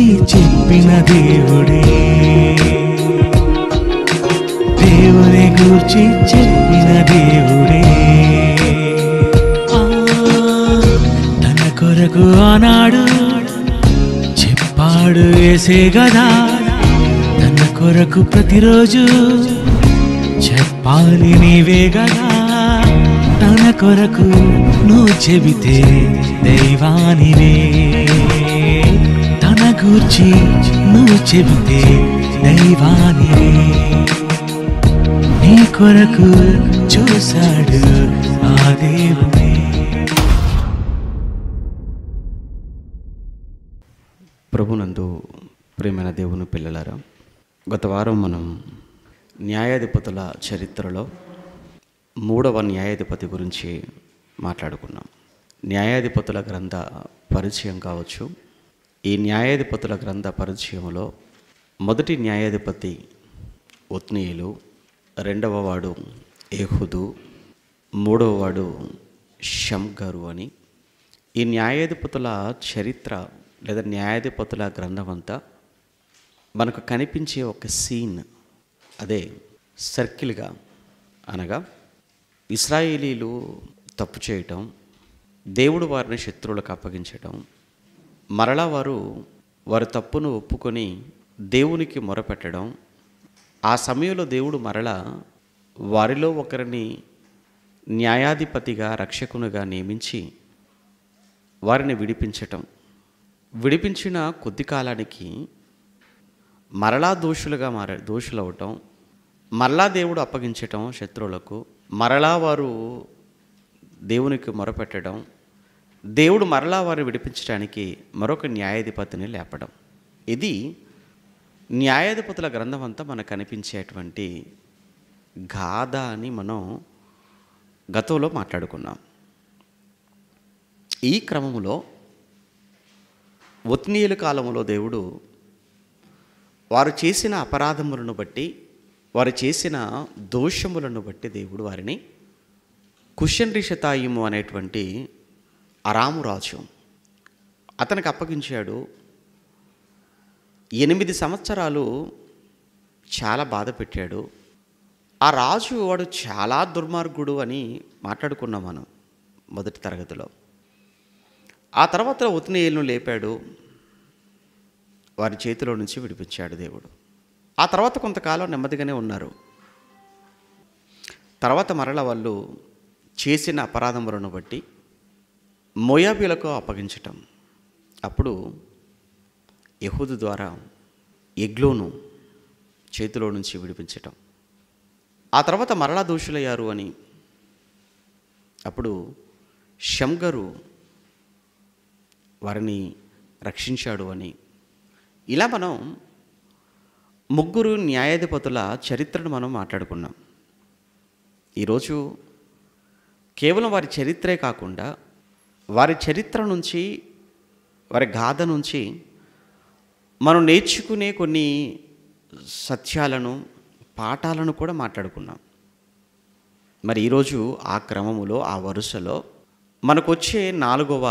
పిలిచి చెప్పిన దేవుడే దేవుని గూర్చి చెప్పిన దేవుడే తన కొరకు ఆనాడు చెప్పాడు వేసే కదా తన కొరకు ప్రతిరోజు చెప్పాలి నీవే కదా తన కొరకు నువ్వు చెబితే దైవానివే గూర్చి నువ్వు చెబితే దైవాని నీ కొరకు చూశాడు ఆ దేవుని ప్రభునందు ప్రేమైన దేవుని పిల్లలారా గత వారం మనం న్యాయాధిపతుల చరిత్రలో మూడవ న్యాయాధిపతి గురించి మాట్లాడుకున్నాం న్యాయాధిపతుల గ్రంథ పరిచయం కావచ్చు ఈ న్యాయాధిపతుల గ్రంథ పరిచయంలో మొదటి న్యాయాధిపతి ఉత్నీయులు రెండవ వాడు ఏహుదు మూడవ వాడు షంగరు అని ఈ న్యాయాధిపతుల చరిత్ర లేదా న్యాయాధిపతుల గ్రంథం అంతా మనకు కనిపించే ఒక సీన్ అదే సర్కిల్గా అనగా ఇస్రాయేలీలు తప్పు చేయటం దేవుడు వారిని శత్రువులకు అప్పగించటం మరలా వారు వారి తప్పును ఒప్పుకొని దేవునికి మొరపెట్టడం ఆ సమయంలో దేవుడు మరల వారిలో ఒకరిని న్యాయాధిపతిగా రక్షకునిగా నియమించి వారిని విడిపించటం విడిపించిన కొద్ది కాలానికి మరలా దోషులుగా మార దోషులవటం మరలా దేవుడు అప్పగించటం శత్రువులకు మరలా వారు దేవునికి మొరపెట్టడం దేవుడు మరలా వారు విడిపించడానికి మరొక న్యాయాధిపతిని లేపడం ఇది న్యాయాధిపతుల గ్రంథం అంతా మనకు కనిపించేటువంటి గాథ అని మనం గతంలో మాట్లాడుకున్నాం ఈ క్రమంలో ఒత్నీయుల కాలంలో దేవుడు వారు చేసిన అపరాధములను బట్టి వారు చేసిన దోషములను బట్టి దేవుడు వారిని కుషన్ అనేటువంటి రాజు అతనికి అప్పగించాడు ఎనిమిది సంవత్సరాలు చాలా బాధ పెట్టాడు ఆ రాజు వాడు చాలా దుర్మార్గుడు అని మాట్లాడుకున్నాం మనం మొదటి తరగతిలో ఆ తర్వాత ఉతినేయులను లేపాడు వారి చేతిలో నుంచి విడిపించాడు దేవుడు ఆ తర్వాత కొంతకాలం నెమ్మదిగానే ఉన్నారు తర్వాత మరల వాళ్ళు చేసిన అపరాధములను బట్టి మోయాబీలకు అప్పగించటం అప్పుడు యహూదు ద్వారా ఎగ్లోను చేతిలో నుంచి విడిపించటం ఆ తర్వాత మరలా దోషులయ్యారు అని అప్పుడు షంగరు వారిని రక్షించాడు అని ఇలా మనం ముగ్గురు న్యాయాధిపతుల చరిత్రను మనం మాట్లాడుకున్నాం ఈరోజు కేవలం వారి చరిత్రే కాకుండా వారి చరిత్ర నుంచి వారి గాథ నుంచి మనం నేర్చుకునే కొన్ని సత్యాలను పాఠాలను కూడా మాట్లాడుకున్నాం మరి ఈరోజు ఆ క్రమములో ఆ వరుసలో మనకొచ్చే నాలుగవ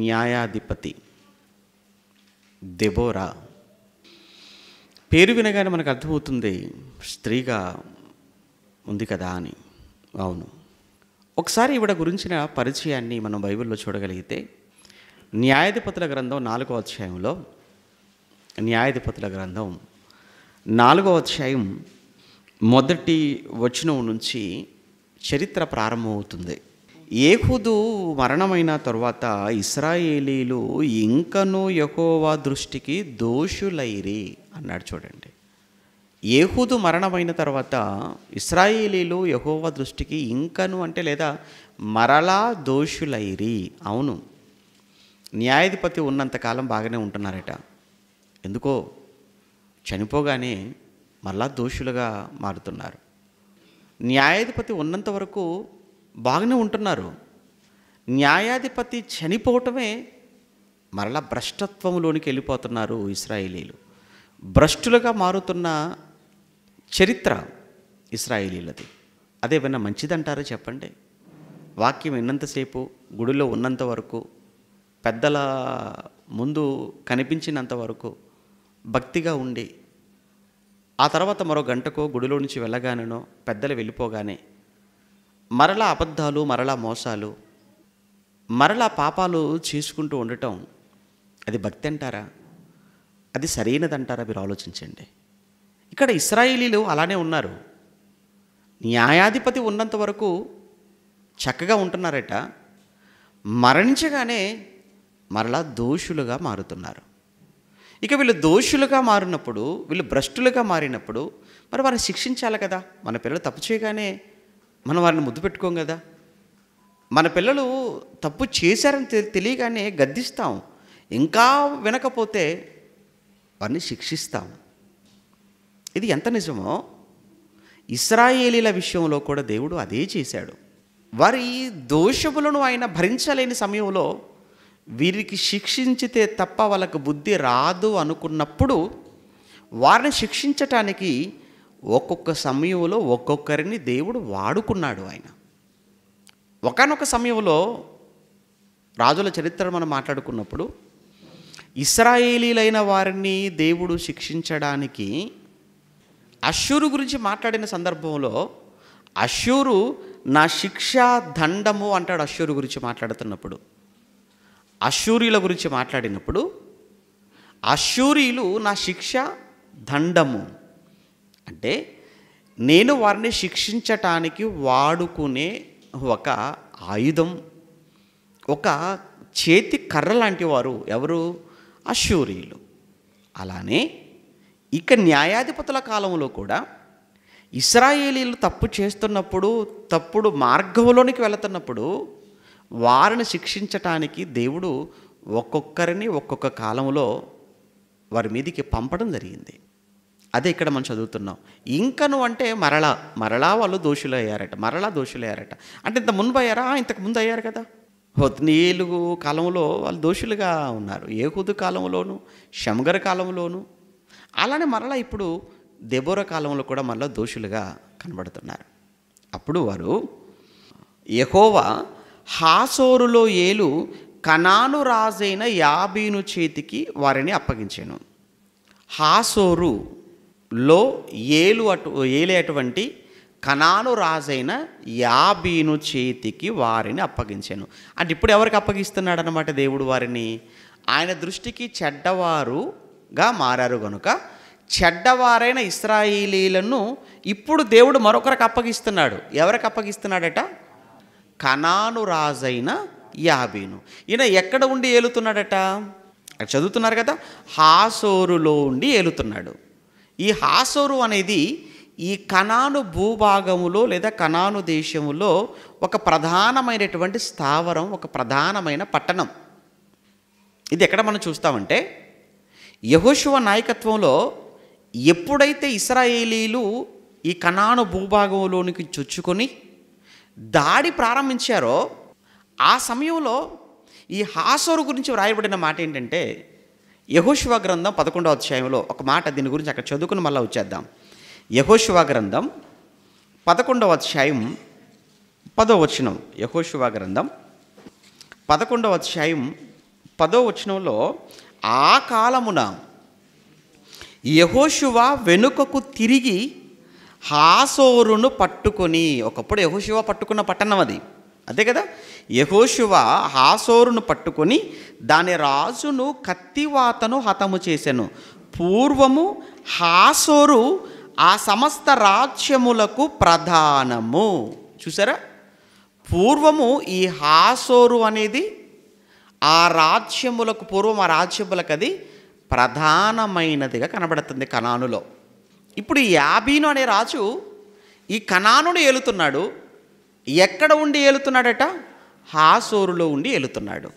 న్యాయాధిపతి దెబోరా పేరు వినగానే మనకు అర్థమవుతుంది స్త్రీగా ఉంది కదా అని అవును ఒకసారి ఈవిడ గురించిన పరిచయాన్ని మనం బైబిల్లో చూడగలిగితే న్యాయాధిపతుల గ్రంథం నాలుగో అధ్యాయంలో న్యాయాధిపతుల గ్రంథం నాలుగో అధ్యాయం మొదటి వచనం నుంచి చరిత్ర ప్రారంభమవుతుంది ఏహుదు మరణమైన తరువాత ఇస్రాయేలీలు ఇంకనూ ఎకోవా దృష్టికి దోషులైరి అన్నాడు చూడండి ఏహూదు మరణమైన తర్వాత ఇస్రాయేలీలు యహోవ దృష్టికి ఇంకను అంటే లేదా మరలా దోషులైరి అవును న్యాయాధిపతి ఉన్నంతకాలం బాగానే ఉంటున్నారట ఎందుకో చనిపోగానే మరలా దోషులుగా మారుతున్నారు న్యాయాధిపతి ఉన్నంత వరకు బాగానే ఉంటున్నారు న్యాయాధిపతి చనిపోవటమే మరలా భ్రష్టత్వంలోనికి వెళ్ళిపోతున్నారు ఇస్రాయేలీలు భ్రష్టులుగా మారుతున్న చరిత్ర ఇస్రాయేలీలది అదేమైనా మంచిదంటారా చెప్పండి వాక్యం విన్నంతసేపు గుడిలో ఉన్నంత వరకు పెద్దల ముందు కనిపించినంత వరకు భక్తిగా ఉండి ఆ తర్వాత మరో గంటకో గుడిలో నుంచి వెళ్ళగానేనో పెద్దలు వెళ్ళిపోగానే మరలా అబద్ధాలు మరలా మోసాలు మరలా పాపాలు చేసుకుంటూ ఉండటం అది భక్తి అంటారా అది సరైనదంటారా మీరు ఆలోచించండి ఇక్కడ ఇస్రాయేలీలు అలానే ఉన్నారు న్యాయాధిపతి ఉన్నంత వరకు చక్కగా ఉంటున్నారట మరణించగానే మరలా దోషులుగా మారుతున్నారు ఇక వీళ్ళు దోషులుగా మారినప్పుడు వీళ్ళు భ్రష్టులుగా మారినప్పుడు మరి వారిని శిక్షించాలి కదా మన పిల్లలు తప్పు చేయగానే మనం వారిని ముద్దు పెట్టుకోం కదా మన పిల్లలు తప్పు చేశారని తెలియగానే గద్దిస్తాం ఇంకా వినకపోతే వారిని శిక్షిస్తాం ఇది ఎంత నిజమో ఇస్రాయేలీల విషయంలో కూడా దేవుడు అదే చేశాడు వారి దోషములను ఆయన భరించలేని సమయంలో వీరికి శిక్షించితే తప్ప వాళ్ళకు బుద్ధి రాదు అనుకున్నప్పుడు వారిని శిక్షించటానికి ఒక్కొక్క సమయంలో ఒక్కొక్కరిని దేవుడు వాడుకున్నాడు ఆయన ఒకనొక సమయంలో రాజుల చరిత్ర మనం మాట్లాడుకున్నప్పుడు ఇస్రాయేలీలైన వారిని దేవుడు శిక్షించడానికి అశ్షూరు గురించి మాట్లాడిన సందర్భంలో అశ్షూరు నా శిక్ష దండము అంటాడు అశ్షూరు గురించి మాట్లాడుతున్నప్పుడు అశ్షూరియుల గురించి మాట్లాడినప్పుడు అశ్షూరియులు నా శిక్ష దండము అంటే నేను వారిని శిక్షించటానికి వాడుకునే ఒక ఆయుధం ఒక చేతి కర్ర లాంటి వారు ఎవరు అశ్షూరియులు అలానే ఇక న్యాయాధిపతుల కాలంలో కూడా ఇస్రాయేలీలు తప్పు చేస్తున్నప్పుడు తప్పుడు మార్గంలోనికి వెళుతున్నప్పుడు వారిని శిక్షించటానికి దేవుడు ఒక్కొక్కరిని ఒక్కొక్క కాలంలో వారి మీదికి పంపడం జరిగింది అదే ఇక్కడ మనం చదువుతున్నాం ఇంకను అంటే మరలా మరలా వాళ్ళు దోషులు అయ్యారట మరలా దోషులు అయ్యారట అంటే ఇంత ముందు అయ్యారా ఇంతకు ముందు అయ్యారు కదా హొత్నీయులు కాలంలో వాళ్ళు దోషులుగా ఉన్నారు ఏహుదు కాలంలోను షమ్గర్ కాలంలోను అలానే మరలా ఇప్పుడు దెబోర కాలంలో కూడా మరలా దోషులుగా కనబడుతున్నారు అప్పుడు వారు యహోవా హాసోరులో ఏలు కణాను రాజైన యాబీను చేతికి వారిని అప్పగించాను హాసోరులో ఏలు అటు ఏలేటువంటి కణాను రాజైన యాబీను చేతికి వారిని అప్పగించాను అంటే ఇప్పుడు ఎవరికి అప్పగిస్తున్నాడనమాట దేవుడు వారిని ఆయన దృష్టికి చెడ్డవారు గా మారారు గనుక చెడ్డవారైన ఇస్రాయిలీలను ఇప్పుడు దేవుడు మరొకరికి అప్పగిస్తున్నాడు ఎవరికి అప్పగిస్తున్నాడట కనాను రాజైన యాబీను ఈయన ఎక్కడ ఉండి ఏలుతున్నాడట చదువుతున్నారు కదా హాసోరులో ఉండి ఏలుతున్నాడు ఈ హాసోరు అనేది ఈ కణాను భూభాగములో లేదా కణాను దేశములో ఒక ప్రధానమైనటువంటి స్థావరం ఒక ప్రధానమైన పట్టణం ఇది ఎక్కడ మనం చూస్తామంటే యహోశువ నాయకత్వంలో ఎప్పుడైతే ఇస్రాయేలీలు ఈ కణాను భూభాగంలోనికి చొచ్చుకొని దాడి ప్రారంభించారో ఆ సమయంలో ఈ హాసోరు గురించి వ్రాయబడిన మాట ఏంటంటే యహోశివ గ్రంథం పదకొండవ అధ్యాయంలో ఒక మాట దీని గురించి అక్కడ చదువుకుని మళ్ళీ వచ్చేద్దాం యహోశివ గ్రంథం పదకొండవ అధ్యాయం పదో వచనం యహోశివ గ్రంథం పదకొండవ అధ్యాయం పదో వచనంలో ఆ కాలమున యహోశివ వెనుకకు తిరిగి హాసోరును పట్టుకొని ఒకప్పుడు యహోశివ పట్టుకున్న పట్టణం అది అదే కదా యహోశివ హాసోరును పట్టుకొని దాని రాజును కత్తివాతను హతము చేశాను పూర్వము హాసోరు ఆ సమస్త రాజ్యములకు ప్రధానము చూసారా పూర్వము ఈ హాసోరు అనేది ఆ రాజ్యములకు పూర్వం ఆ రాజ్యములకు అది ప్రధానమైనదిగా కనబడుతుంది కణానులో ఇప్పుడు ఈ యాబీను అనే రాజు ఈ కణానుని ఏలుతున్నాడు ఎక్కడ ఉండి ఏలుతున్నాడట హాసోరులో ఉండి ఏలుతున్నాడు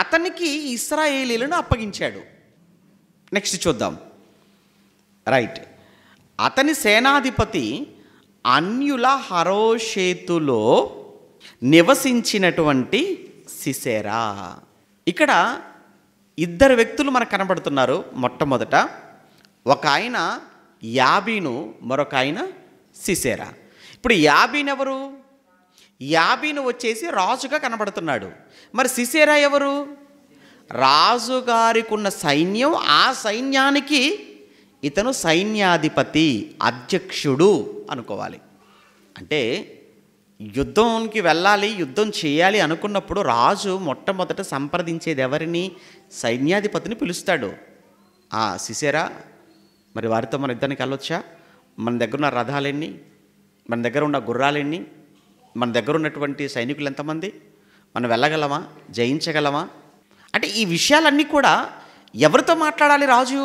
అతనికి ఇస్రాయేలీలను అప్పగించాడు నెక్స్ట్ చూద్దాం రైట్ అతని సేనాధిపతి అన్యుల హరోషేతులో నివసించినటువంటి సిసేరా ఇక్కడ ఇద్దరు వ్యక్తులు మనకు కనబడుతున్నారు మొట్టమొదట ఒక ఆయన యాబీను మరొక ఆయన సిసేరా ఇప్పుడు యాబీన్ ఎవరు యాబీను వచ్చేసి రాజుగా కనబడుతున్నాడు మరి సిసేరా ఎవరు రాజుగారికి ఉన్న సైన్యం ఆ సైన్యానికి ఇతను సైన్యాధిపతి అధ్యక్షుడు అనుకోవాలి అంటే యుద్ధంకి వెళ్ళాలి యుద్ధం చేయాలి అనుకున్నప్పుడు రాజు మొట్టమొదట సంప్రదించేది ఎవరిని సైన్యాధిపతిని పిలుస్తాడు ఆ శిశేరా మరి వారితో మన ఇద్దరికి వెళ్ళొచ్చా మన దగ్గర ఉన్న రథాలెన్ని మన దగ్గర ఉన్న గుర్రాలెన్ని మన దగ్గర ఉన్నటువంటి సైనికులు ఎంతమంది మనం వెళ్ళగలమా జయించగలమా అంటే ఈ విషయాలన్నీ కూడా ఎవరితో మాట్లాడాలి రాజు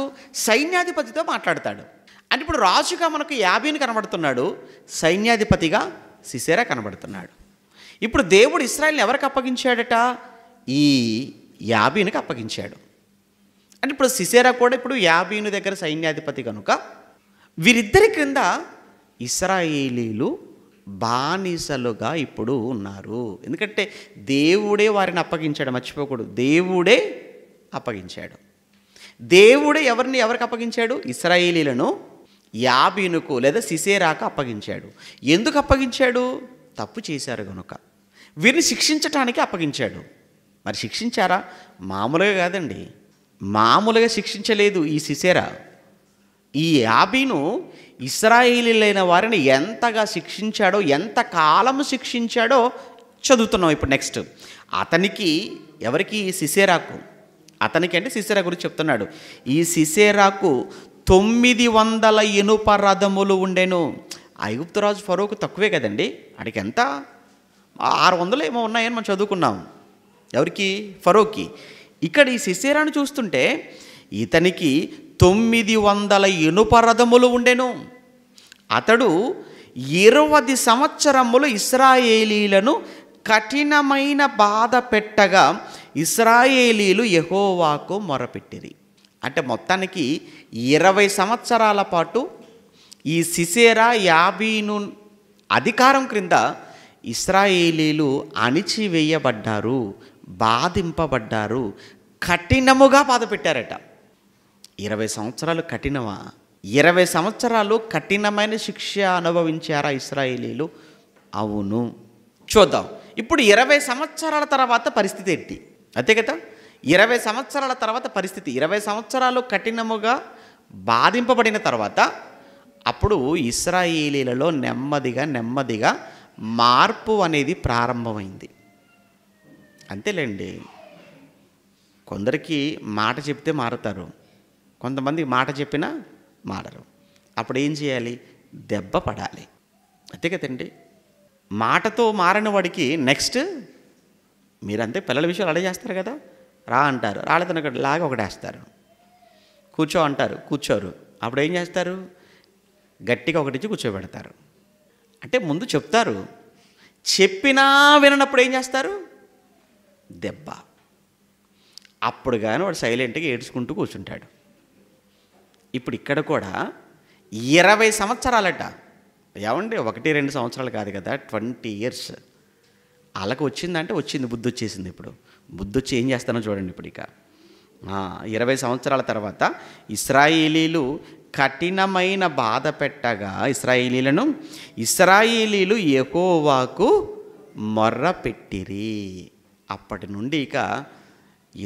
సైన్యాధిపతితో మాట్లాడతాడు అంటే ఇప్పుడు రాజుగా మనకు యాభీని కనబడుతున్నాడు సైన్యాధిపతిగా సిసేరా కనబడుతున్నాడు ఇప్పుడు దేవుడు ఇస్రాయల్ని ఎవరికి అప్పగించాడట ఈ యాబీనికి అప్పగించాడు అంటే ఇప్పుడు సిసేరా కూడా ఇప్పుడు యాబీను దగ్గర సైన్యాధిపతి కనుక వీరిద్దరి క్రింద ఇస్రాయేలీలు బానిసలుగా ఇప్పుడు ఉన్నారు ఎందుకంటే దేవుడే వారిని అప్పగించాడు మర్చిపోకూడదు దేవుడే అప్పగించాడు దేవుడే ఎవరిని ఎవరికి అప్పగించాడు ఇస్రాయేలీలను యాబీనుకు లేదా సిసేరాక అప్పగించాడు ఎందుకు అప్పగించాడు తప్పు చేశారు కనుక వీరిని శిక్షించటానికి అప్పగించాడు మరి శిక్షించారా మామూలుగా కాదండి మామూలుగా శిక్షించలేదు ఈ సిసేరా ఈ యాబీను ఇస్రాయేలీలైన వారిని ఎంతగా శిక్షించాడో ఎంత కాలము శిక్షించాడో చదువుతున్నాం ఇప్పుడు నెక్స్ట్ అతనికి ఎవరికి సిసేరాకు అతనికి అంటే సిసేరా గురించి చెప్తున్నాడు ఈ సిసేరాకు తొమ్మిది వందల ఇనుప రథములు ఉండెను ఐగుప్తురాజు ఫరోకు తక్కువే కదండి అడికి ఎంత ఆరు వందలు ఏమో ఉన్నాయని మనం చదువుకున్నాం ఎవరికి ఫరోకి ఇక్కడ ఈ శిశేరాను చూస్తుంటే ఇతనికి తొమ్మిది వందల ఇనుప రథములు ఉండెను అతడు ఇరవది సంవత్సరములు ఇస్రాయేలీలను కఠినమైన బాధ పెట్టగా ఇస్రాయేలీలు యహోవాకు మొరపెట్టిరి అంటే మొత్తానికి ఇరవై సంవత్సరాల పాటు ఈ సిసేరా యాబీను అధికారం క్రింద ఇస్రాయేలీలు అణిచివేయబడ్డారు బాధింపబడ్డారు కఠినముగా బాధపెట్టారట ఇరవై సంవత్సరాలు కఠినమా ఇరవై సంవత్సరాలు కఠినమైన శిక్ష అనుభవించారా ఇస్రాయేలీలు అవును చూద్దాం ఇప్పుడు ఇరవై సంవత్సరాల తర్వాత పరిస్థితి ఏంటి అంతే కదా ఇరవై సంవత్సరాల తర్వాత పరిస్థితి ఇరవై సంవత్సరాలు కఠినముగా బాధింపబడిన తర్వాత అప్పుడు ఇస్రాయేలీలలో నెమ్మదిగా నెమ్మదిగా మార్పు అనేది ప్రారంభమైంది అంతేలేండి కొందరికి మాట చెప్తే మారుతారు కొంతమంది మాట చెప్పినా మారరు అప్పుడు ఏం చేయాలి దెబ్బ పడాలి అంతే కదండి మాటతో మారిన వాడికి నెక్స్ట్ మీరంతే పిల్లల విషయాలు అడగేస్తారు చేస్తారు కదా రా అంటారు రాళ్ళతో ఒకటి లాగా ఒకటేస్తారు కూర్చో అంటారు కూర్చోరు అప్పుడు ఏం చేస్తారు గట్టిగా ఒకటించి కూర్చోబెడతారు అంటే ముందు చెప్తారు చెప్పినా విననప్పుడు ఏం చేస్తారు దెబ్బ అప్పుడు కానీ వాడు సైలెంట్గా ఏడ్చుకుంటూ కూర్చుంటాడు ఇప్పుడు ఇక్కడ కూడా ఇరవై సంవత్సరాలట ఏమండి ఒకటి రెండు సంవత్సరాలు కాదు కదా ట్వంటీ ఇయర్స్ అలాగ వచ్చిందంటే వచ్చింది బుద్ధి వచ్చేసింది ఇప్పుడు బుద్ధి వచ్చి ఏం చేస్తానో చూడండి ఇప్పుడు ఇక ఇరవై సంవత్సరాల తర్వాత ఇస్రాయిలీలు కఠినమైన బాధ పెట్టగా ఇస్రాయిలీలను ఇస్రాయిలీలు ఎకోవాకు మొర్ర పెట్టిరి అప్పటి నుండి ఇక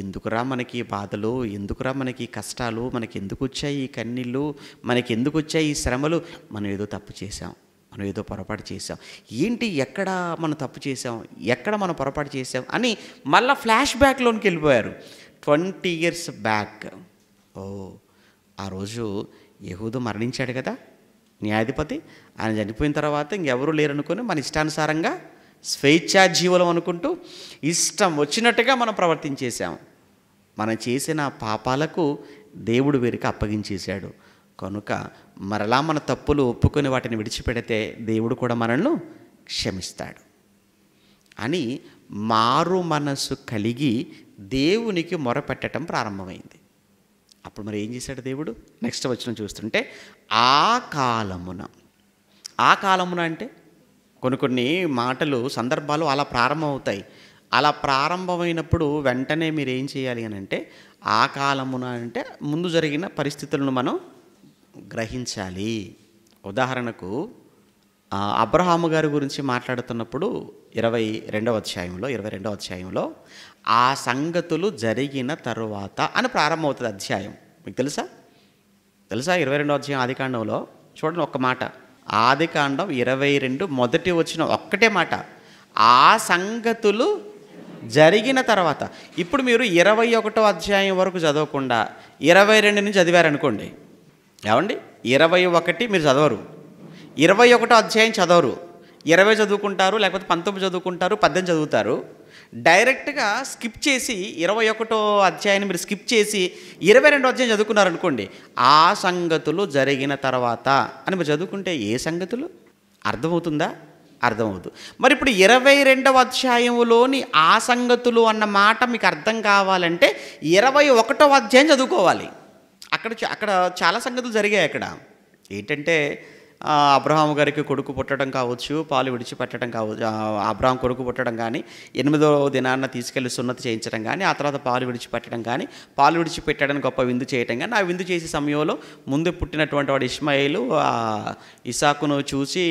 ఎందుకురా మనకి బాధలు ఎందుకురా మనకి కష్టాలు మనకి ఎందుకు వచ్చాయి ఈ కన్నీళ్ళు మనకి ఎందుకు వచ్చాయి ఈ శ్రమలు మనం ఏదో తప్పు చేసాం మనం ఏదో పొరపాటు చేసాం ఏంటి ఎక్కడ మనం తప్పు చేసాం ఎక్కడ మనం పొరపాటు చేసాం అని మళ్ళీ ఫ్లాష్ బ్యాక్లోనికి వెళ్ళిపోయారు ట్వంటీ ఇయర్స్ బ్యాక్ ఓ ఆ రోజు యహూదు మరణించాడు కదా న్యాయాధిపతి ఆయన చనిపోయిన తర్వాత ఇంకెవరూ లేరనుకొని మన ఇష్టానుసారంగా స్వేచ్ఛా జీవులం అనుకుంటూ ఇష్టం వచ్చినట్టుగా మనం ప్రవర్తించేశాం మనం చేసిన పాపాలకు దేవుడు వీరికి అప్పగించేశాడు కనుక మరలా మన తప్పులు ఒప్పుకొని వాటిని విడిచిపెడితే దేవుడు కూడా మనల్ని క్షమిస్తాడు అని మారు మనసు కలిగి దేవునికి మొరపెట్టడం ప్రారంభమైంది అప్పుడు మరి ఏం చేశాడు దేవుడు నెక్స్ట్ వచ్చిన చూస్తుంటే ఆ కాలమున ఆ కాలమున అంటే కొన్ని కొన్ని మాటలు సందర్భాలు అలా ప్రారంభమవుతాయి అలా ప్రారంభమైనప్పుడు వెంటనే మీరు ఏం చేయాలి అని అంటే ఆ కాలమున అంటే ముందు జరిగిన పరిస్థితులను మనం గ్రహించాలి ఉదాహరణకు అబ్రహాము గారి గురించి మాట్లాడుతున్నప్పుడు ఇరవై రెండవ అధ్యాయంలో ఇరవై రెండవ అధ్యాయంలో ఆ సంగతులు జరిగిన తరువాత అని ప్రారంభమవుతుంది అధ్యాయం మీకు తెలుసా తెలుసా ఇరవై రెండో అధ్యాయం ఆదికాండంలో చూడండి ఒక మాట ఆదికాండం ఇరవై రెండు మొదటి వచ్చిన ఒక్కటే మాట ఆ సంగతులు జరిగిన తర్వాత ఇప్పుడు మీరు ఇరవై ఒకటో అధ్యాయం వరకు చదవకుండా ఇరవై రెండు నుంచి చదివారనుకోండి ఏమండి ఇరవై ఒకటి మీరు చదవరు ఇరవై ఒకటో అధ్యాయం చదవరు ఇరవై చదువుకుంటారు లేకపోతే పంతొమ్మిది చదువుకుంటారు పద్దెనిమిది చదువుతారు డైరెక్ట్గా స్కిప్ చేసి ఇరవై ఒకటో అధ్యాయాన్ని మీరు స్కిప్ చేసి ఇరవై రెండో అధ్యాయం చదువుకున్నారనుకోండి ఆ సంగతులు జరిగిన తర్వాత అని మీరు చదువుకుంటే ఏ సంగతులు అర్థమవుతుందా అర్థమవుతుంది మరి ఇప్పుడు ఇరవై రెండవ అధ్యాయంలోని ఆ సంగతులు అన్న మాట మీకు అర్థం కావాలంటే ఇరవై ఒకటో అధ్యాయం చదువుకోవాలి అక్కడ అక్కడ చాలా సంగతులు జరిగాయి అక్కడ ఏంటంటే అబ్రహాం గారికి కొడుకు పుట్టడం కావచ్చు పాలు విడిచిపెట్టడం కావచ్చు అబ్రహాం కొడుకు పుట్టడం కానీ ఎనిమిదో దినాన్న తీసుకెళ్లి సున్నతి చేయించడం కానీ ఆ తర్వాత పాలు విడిచిపెట్టడం కానీ పాలు విడిచిపెట్టడం గొప్ప విందు చేయడం కానీ ఆ విందు చేసే సమయంలో ముందు పుట్టినటువంటి వాడు ఇస్మాయిలు ఇసాకును చూసి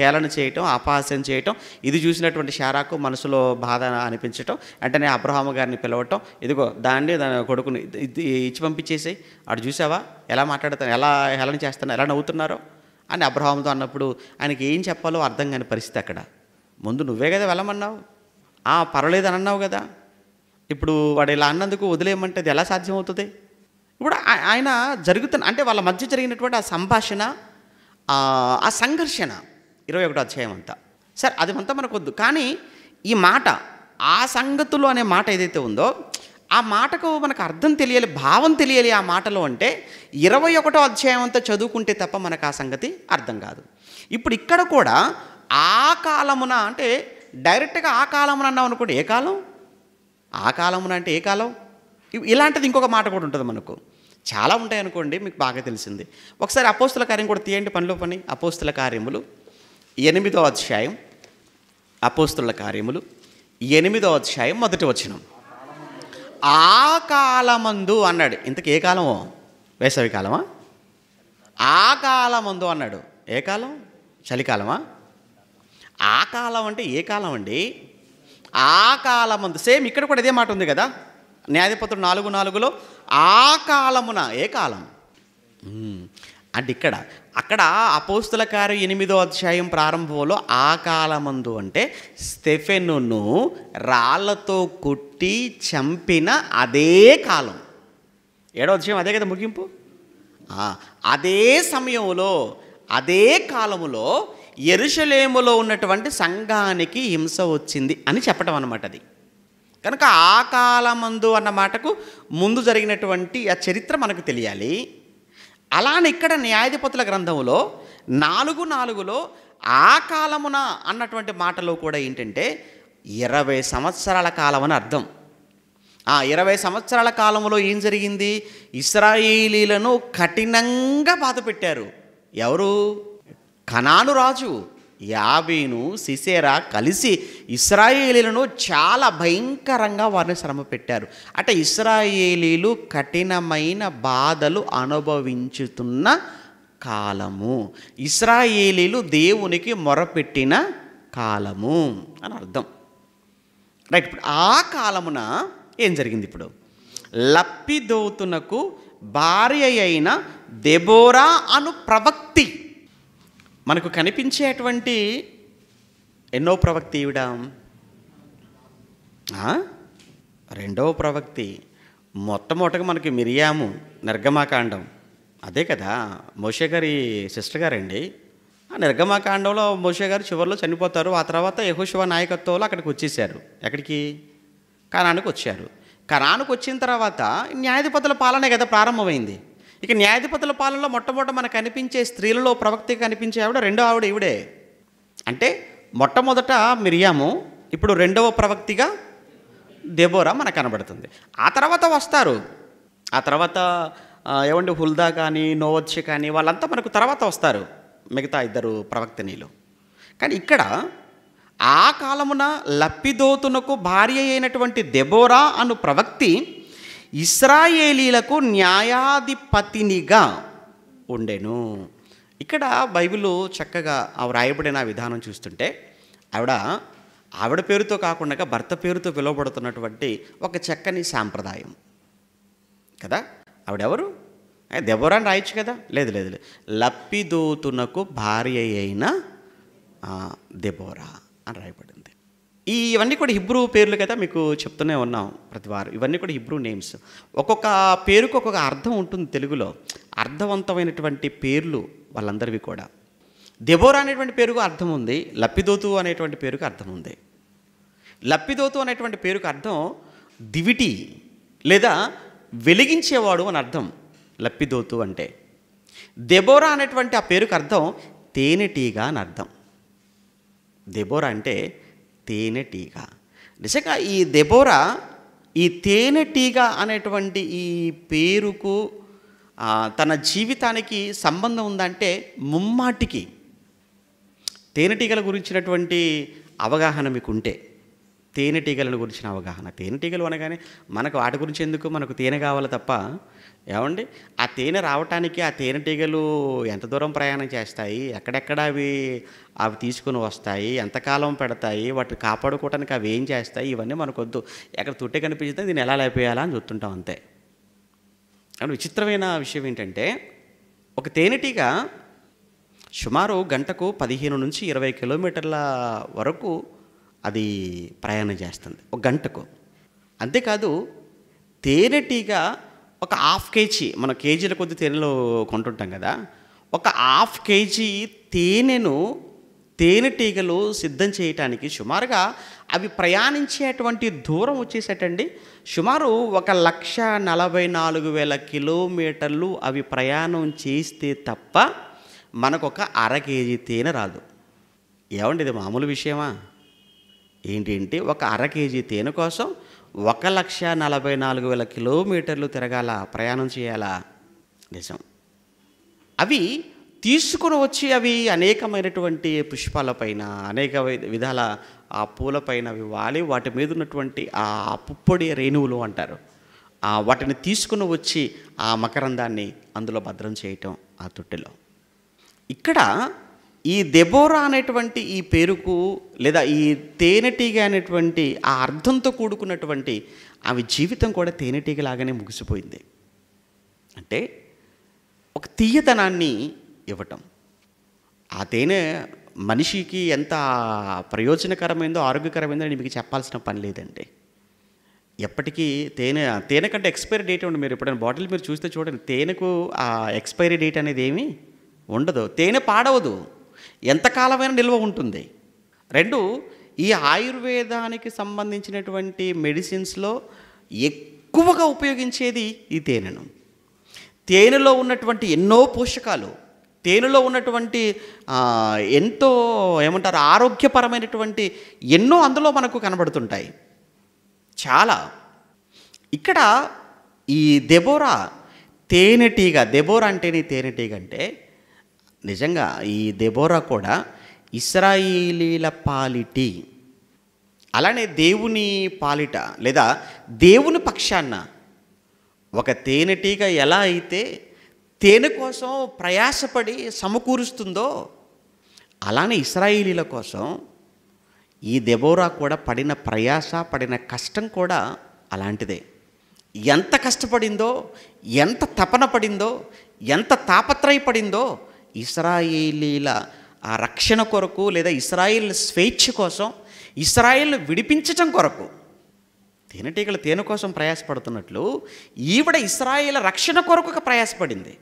హేళన చేయటం అపహాస్యం చేయటం ఇది చూసినటువంటి షారాకు మనసులో బాధ అనిపించటం వెంటనే అబ్రహాం గారిని పిలవటం ఇదిగో దాన్ని దాని కొడుకుని ఇచ్చి పంపించేసి అటు చూసావా ఎలా మాట్లాడుతాను ఎలా హేళన చేస్తాను ఎలా నవ్వుతున్నారో అని అబ్రహాంతో అన్నప్పుడు ఆయనకి ఏం చెప్పాలో అర్థం కాని పరిస్థితి అక్కడ ముందు నువ్వే కదా వెళ్ళమన్నావు ఆ పర్వాలేదు అని అన్నావు కదా ఇప్పుడు వాడు ఇలా అన్నందుకు వదిలేయమంటే అది ఎలా సాధ్యమవుతుంది ఇప్పుడు ఆయన జరుగుతున్న అంటే వాళ్ళ మధ్య జరిగినటువంటి ఆ సంభాషణ ఆ సంఘర్షణ ఇరవై ఒకటో అధ్యాయం అంతా సరే అంతా మనకొద్దు కానీ ఈ మాట ఆ సంగతులు అనే మాట ఏదైతే ఉందో ఆ మాటకు మనకు అర్థం తెలియాలి భావం తెలియాలి ఆ మాటలో అంటే ఇరవై ఒకటో అధ్యాయం అంతా చదువుకుంటే తప్ప మనకు ఆ సంగతి అర్థం కాదు ఇప్పుడు ఇక్కడ కూడా ఆ కాలమున అంటే డైరెక్ట్గా ఆ కాలమున అన్నాం అనుకోండి ఏ కాలం ఆ కాలమున అంటే ఏ కాలం ఇలాంటిది ఇంకొక మాట కూడా ఉంటుంది మనకు చాలా ఉంటాయి అనుకోండి మీకు బాగా తెలిసింది ఒకసారి అపోస్తుల కార్యం కూడా తీయండి పనిలో పని అపోస్తుల కార్యములు ఎనిమిదో అధ్యాయం అపోస్తుల కార్యములు ఎనిమిదో అధ్యాయం మొదటి వచ్చినాం ఆ కాలమందు అన్నాడు ఇంతకు ఏ కాలమో వేసవి కాలమా ఆ కాలమందు అన్నాడు ఏ కాలం చలికాలమా ఆ కాలం అంటే ఏ కాలం అండి ఆ కాలమందు సేమ్ ఇక్కడ కూడా ఇదే మాట ఉంది కదా న్యాయపత్రుడు నాలుగు నాలుగులో ఆ కాలమున ఏ కాలం అంటే ఇక్కడ అక్కడ అపోస్తుల కార్యం ఎనిమిదో అధ్యాయం ప్రారంభంలో ఆ కాలమందు అంటే స్టెఫెన్ను రాళ్లతో కొట్టి చంపిన అదే కాలం ఏడో అధ్యాయం అదే కదా ముగింపు అదే సమయంలో అదే కాలములో ఎరుషలేములో ఉన్నటువంటి సంఘానికి హింస వచ్చింది అని చెప్పటం అనమాట అది కనుక ఆ కాలమందు అన్న మాటకు ముందు జరిగినటువంటి ఆ చరిత్ర మనకు తెలియాలి అలానే ఇక్కడ న్యాయాధిపతుల గ్రంథంలో నాలుగు నాలుగులో ఆ కాలమున అన్నటువంటి మాటలో కూడా ఏంటంటే ఇరవై సంవత్సరాల కాలం అని అర్థం ఆ ఇరవై సంవత్సరాల కాలంలో ఏం జరిగింది ఇస్రాయేలీలను కఠినంగా బాధపెట్టారు ఎవరు కనాను రాజు యాబీను సిసేరా కలిసి ఇస్రాయేలీలను చాలా భయంకరంగా వారిని శ్రమ పెట్టారు అంటే ఇస్రాయేలీలు కఠినమైన బాధలు అనుభవించుతున్న కాలము ఇస్రాయేలీలు దేవునికి మొరపెట్టిన కాలము అని అర్థం రైట్ ఇప్పుడు ఆ కాలమున ఏం జరిగింది ఇప్పుడు లప్పిదోతునకు భార్య అయిన దెబోరా అను ప్రవక్తి మనకు కనిపించేటువంటి ఎన్నో ప్రవక్తి ఈవిడ రెండవ ప్రవక్తి మొట్టమొదటగా మనకి మిరియాము నిర్గమాకాండం అదే కదా మోషే గారి సిస్టర్ గారండి ఆ నిర్గమాకాండంలో మోషే గారు చివరిలో చనిపోతారు ఆ తర్వాత యహోశివ నాయకత్వంలో అక్కడికి వచ్చేసారు ఎక్కడికి కరానికి వచ్చారు కరానికి వచ్చిన తర్వాత న్యాయాధిపతుల పాలనే కదా ప్రారంభమైంది ఇక న్యాయాధిపతుల పాలనలో మొట్టమొదట మనకు కనిపించే స్త్రీలలో ప్రవక్తి కనిపించే ఆవిడ రెండో ఆవిడ ఈవిడే అంటే మొట్టమొదట మిరియాము ఇప్పుడు రెండవ ప్రవక్తిగా దెబోరా మనకు కనబడుతుంది ఆ తర్వాత వస్తారు ఆ తర్వాత ఏమండి హుల్దా కానీ నోవత్ష కానీ వాళ్ళంతా మనకు తర్వాత వస్తారు మిగతా ఇద్దరు ప్రవక్తనీలు కానీ ఇక్కడ ఆ కాలమున లప్పిదోతునకు భార్య అయినటువంటి దెబోరా అను ప్రవక్తి ఇస్రాయేలీలకు న్యాయాధిపతినిగా ఉండెను ఇక్కడ బైబిల్లో చక్కగా ఆ వ్రాయబడిన విధానం చూస్తుంటే ఆవిడ ఆవిడ పేరుతో కాకుండా భర్త పేరుతో పిలువబడుతున్నటువంటి ఒక చక్కని సాంప్రదాయం కదా ఆవిడెవరు దెబోరా అని రాయొచ్చు కదా లేదు లేదు లేదు లప్పిదోతునకు భార్య అయిన దెబోరా అని రాయబడింది ఈ ఇవన్నీ కూడా హిబ్రూ పేర్లు కదా మీకు చెప్తూనే ఉన్నాం ప్రతి వారు ఇవన్నీ కూడా హిబ్రూ నేమ్స్ ఒక్కొక్క పేరుకు ఒక్కొక్క అర్థం ఉంటుంది తెలుగులో అర్థవంతమైనటువంటి పేర్లు వాళ్ళందరివి కూడా దెబోరా అనేటువంటి పేరుకు అర్థం ఉంది లప్పిదోతు అనేటువంటి పేరుకు అర్థం ఉంది లప్పిదోతు అనేటువంటి పేరుకు అర్థం దివిటి లేదా వెలిగించేవాడు అని అర్థం లప్పిదోతు అంటే దెబోరా అనేటువంటి ఆ పేరుకు అర్థం తేనెటీగా అని అర్థం దెబోరా అంటే తేనెటీగ నిజంగా ఈ దెబోరా ఈ తేనెటీగ అనేటువంటి ఈ పేరుకు తన జీవితానికి సంబంధం ఉందంటే ముమ్మాటికి తేనెటీగల గురించినటువంటి అవగాహన మీకు ఉంటే తేనెటీగలను గురించిన అవగాహన తేనెటీగలు అనగానే మనకు వాటి గురించి ఎందుకు మనకు తేనె కావాలి తప్ప ఏమండి ఆ తేనె రావటానికి ఆ తేనెటీగలు ఎంత దూరం ప్రయాణం చేస్తాయి ఎక్కడెక్కడ అవి అవి తీసుకుని వస్తాయి ఎంతకాలం పెడతాయి వాటిని కాపాడుకోవడానికి అవి ఏం చేస్తాయి ఇవన్నీ మనకొద్దు ఎక్కడ తుట్టే కనిపిస్తే దీన్ని ఎలా లేపేయాలా అని చూస్తుంటాం అంతే అండ్ విచిత్రమైన విషయం ఏంటంటే ఒక తేనెటీగ సుమారు గంటకు పదిహేను నుంచి ఇరవై కిలోమీటర్ల వరకు అది ప్రయాణం చేస్తుంది ఒక గంటకు అంతేకాదు తేనెటీగ ఒక హాఫ్ కేజీ మన కేజీల కొద్ది తేనెలో కొంటుంటాం కదా ఒక హాఫ్ కేజీ తేనెను తేనెటీగలు సిద్ధం చేయటానికి సుమారుగా అవి ప్రయాణించేటువంటి దూరం వచ్చేసేటండి సుమారు ఒక లక్ష నలభై నాలుగు వేల కిలోమీటర్లు అవి ప్రయాణం చేస్తే తప్ప మనకు ఒక అర కేజీ తేనె రాదు ఏమండి ఇది మామూలు విషయమా ఏంటి ఒక అర కేజీ తేనె కోసం ఒక లక్ష నలభై నాలుగు వేల కిలోమీటర్లు తిరగాల ప్రయాణం చేయాలా నిజం అవి తీసుకుని వచ్చి అవి అనేకమైనటువంటి పుష్పాలపైన అనేక విధాల ఆ పూలపైన అవి వాలి వాటి మీద ఉన్నటువంటి ఆ పుప్పొడి రేణువులు అంటారు ఆ వాటిని తీసుకుని వచ్చి ఆ మకరందాన్ని అందులో భద్రం చేయటం ఆ తొట్టిలో ఇక్కడ ఈ దెబోరా అనేటువంటి ఈ పేరుకు లేదా ఈ తేనెటీగ అనేటువంటి ఆ అర్థంతో కూడుకున్నటువంటి ఆమె జీవితం కూడా తేనెటీగలాగానే ముగిసిపోయింది అంటే ఒక తీయతనాన్ని ఇవ్వటం ఆ తేనె మనిషికి ఎంత ప్రయోజనకరమైందో ఆరోగ్యకరమైందో అని మీకు చెప్పాల్సిన పని లేదండి ఎప్పటికీ తేనె తేనె కంటే ఎక్స్పైరీ డేట్ ఉండదు మీరు ఎప్పుడైనా బాటిల్ మీరు చూస్తే చూడండి తేనెకు ఆ ఎక్స్పైరీ డేట్ అనేది ఏమీ ఉండదు తేనె పాడవదు ఎంతకాలమైనా నిల్వ ఉంటుంది రెండు ఈ ఆయుర్వేదానికి సంబంధించినటువంటి మెడిసిన్స్లో ఎక్కువగా ఉపయోగించేది ఈ తేనెను తేనెలో ఉన్నటువంటి ఎన్నో పోషకాలు తేనెలో ఉన్నటువంటి ఎంతో ఏమంటారు ఆరోగ్యపరమైనటువంటి ఎన్నో అందులో మనకు కనబడుతుంటాయి చాలా ఇక్కడ ఈ దెబోరా తేనెటీగ దెబోరా అంటేనే తేనెటీగ అంటే నిజంగా ఈ దెబోరా కూడా ఇస్రాయిలీల పాలిటి అలానే దేవుని పాలిట లేదా దేవుని పక్షాన్న ఒక తేనెటీగ ఎలా అయితే తేనె కోసం ప్రయాసపడి సమకూరుస్తుందో అలానే ఇస్రాయిలీల కోసం ఈ దెబోరా కూడా పడిన ప్రయాస పడిన కష్టం కూడా అలాంటిదే ఎంత కష్టపడిందో ఎంత తపన పడిందో ఎంత తాపత్రయపడిందో ఇస్రాయేలీల ఆ రక్షణ కొరకు లేదా ఇస్రాయిల్ స్వేచ్ఛ కోసం ఇస్రాయిల్ను విడిపించటం కొరకు తేనెటీగలు తేనె కోసం ప్రయాసపడుతున్నట్లు ఈవిడ ఇస్రాయిల్ రక్షణ కొరకు ప్రయాసపడింది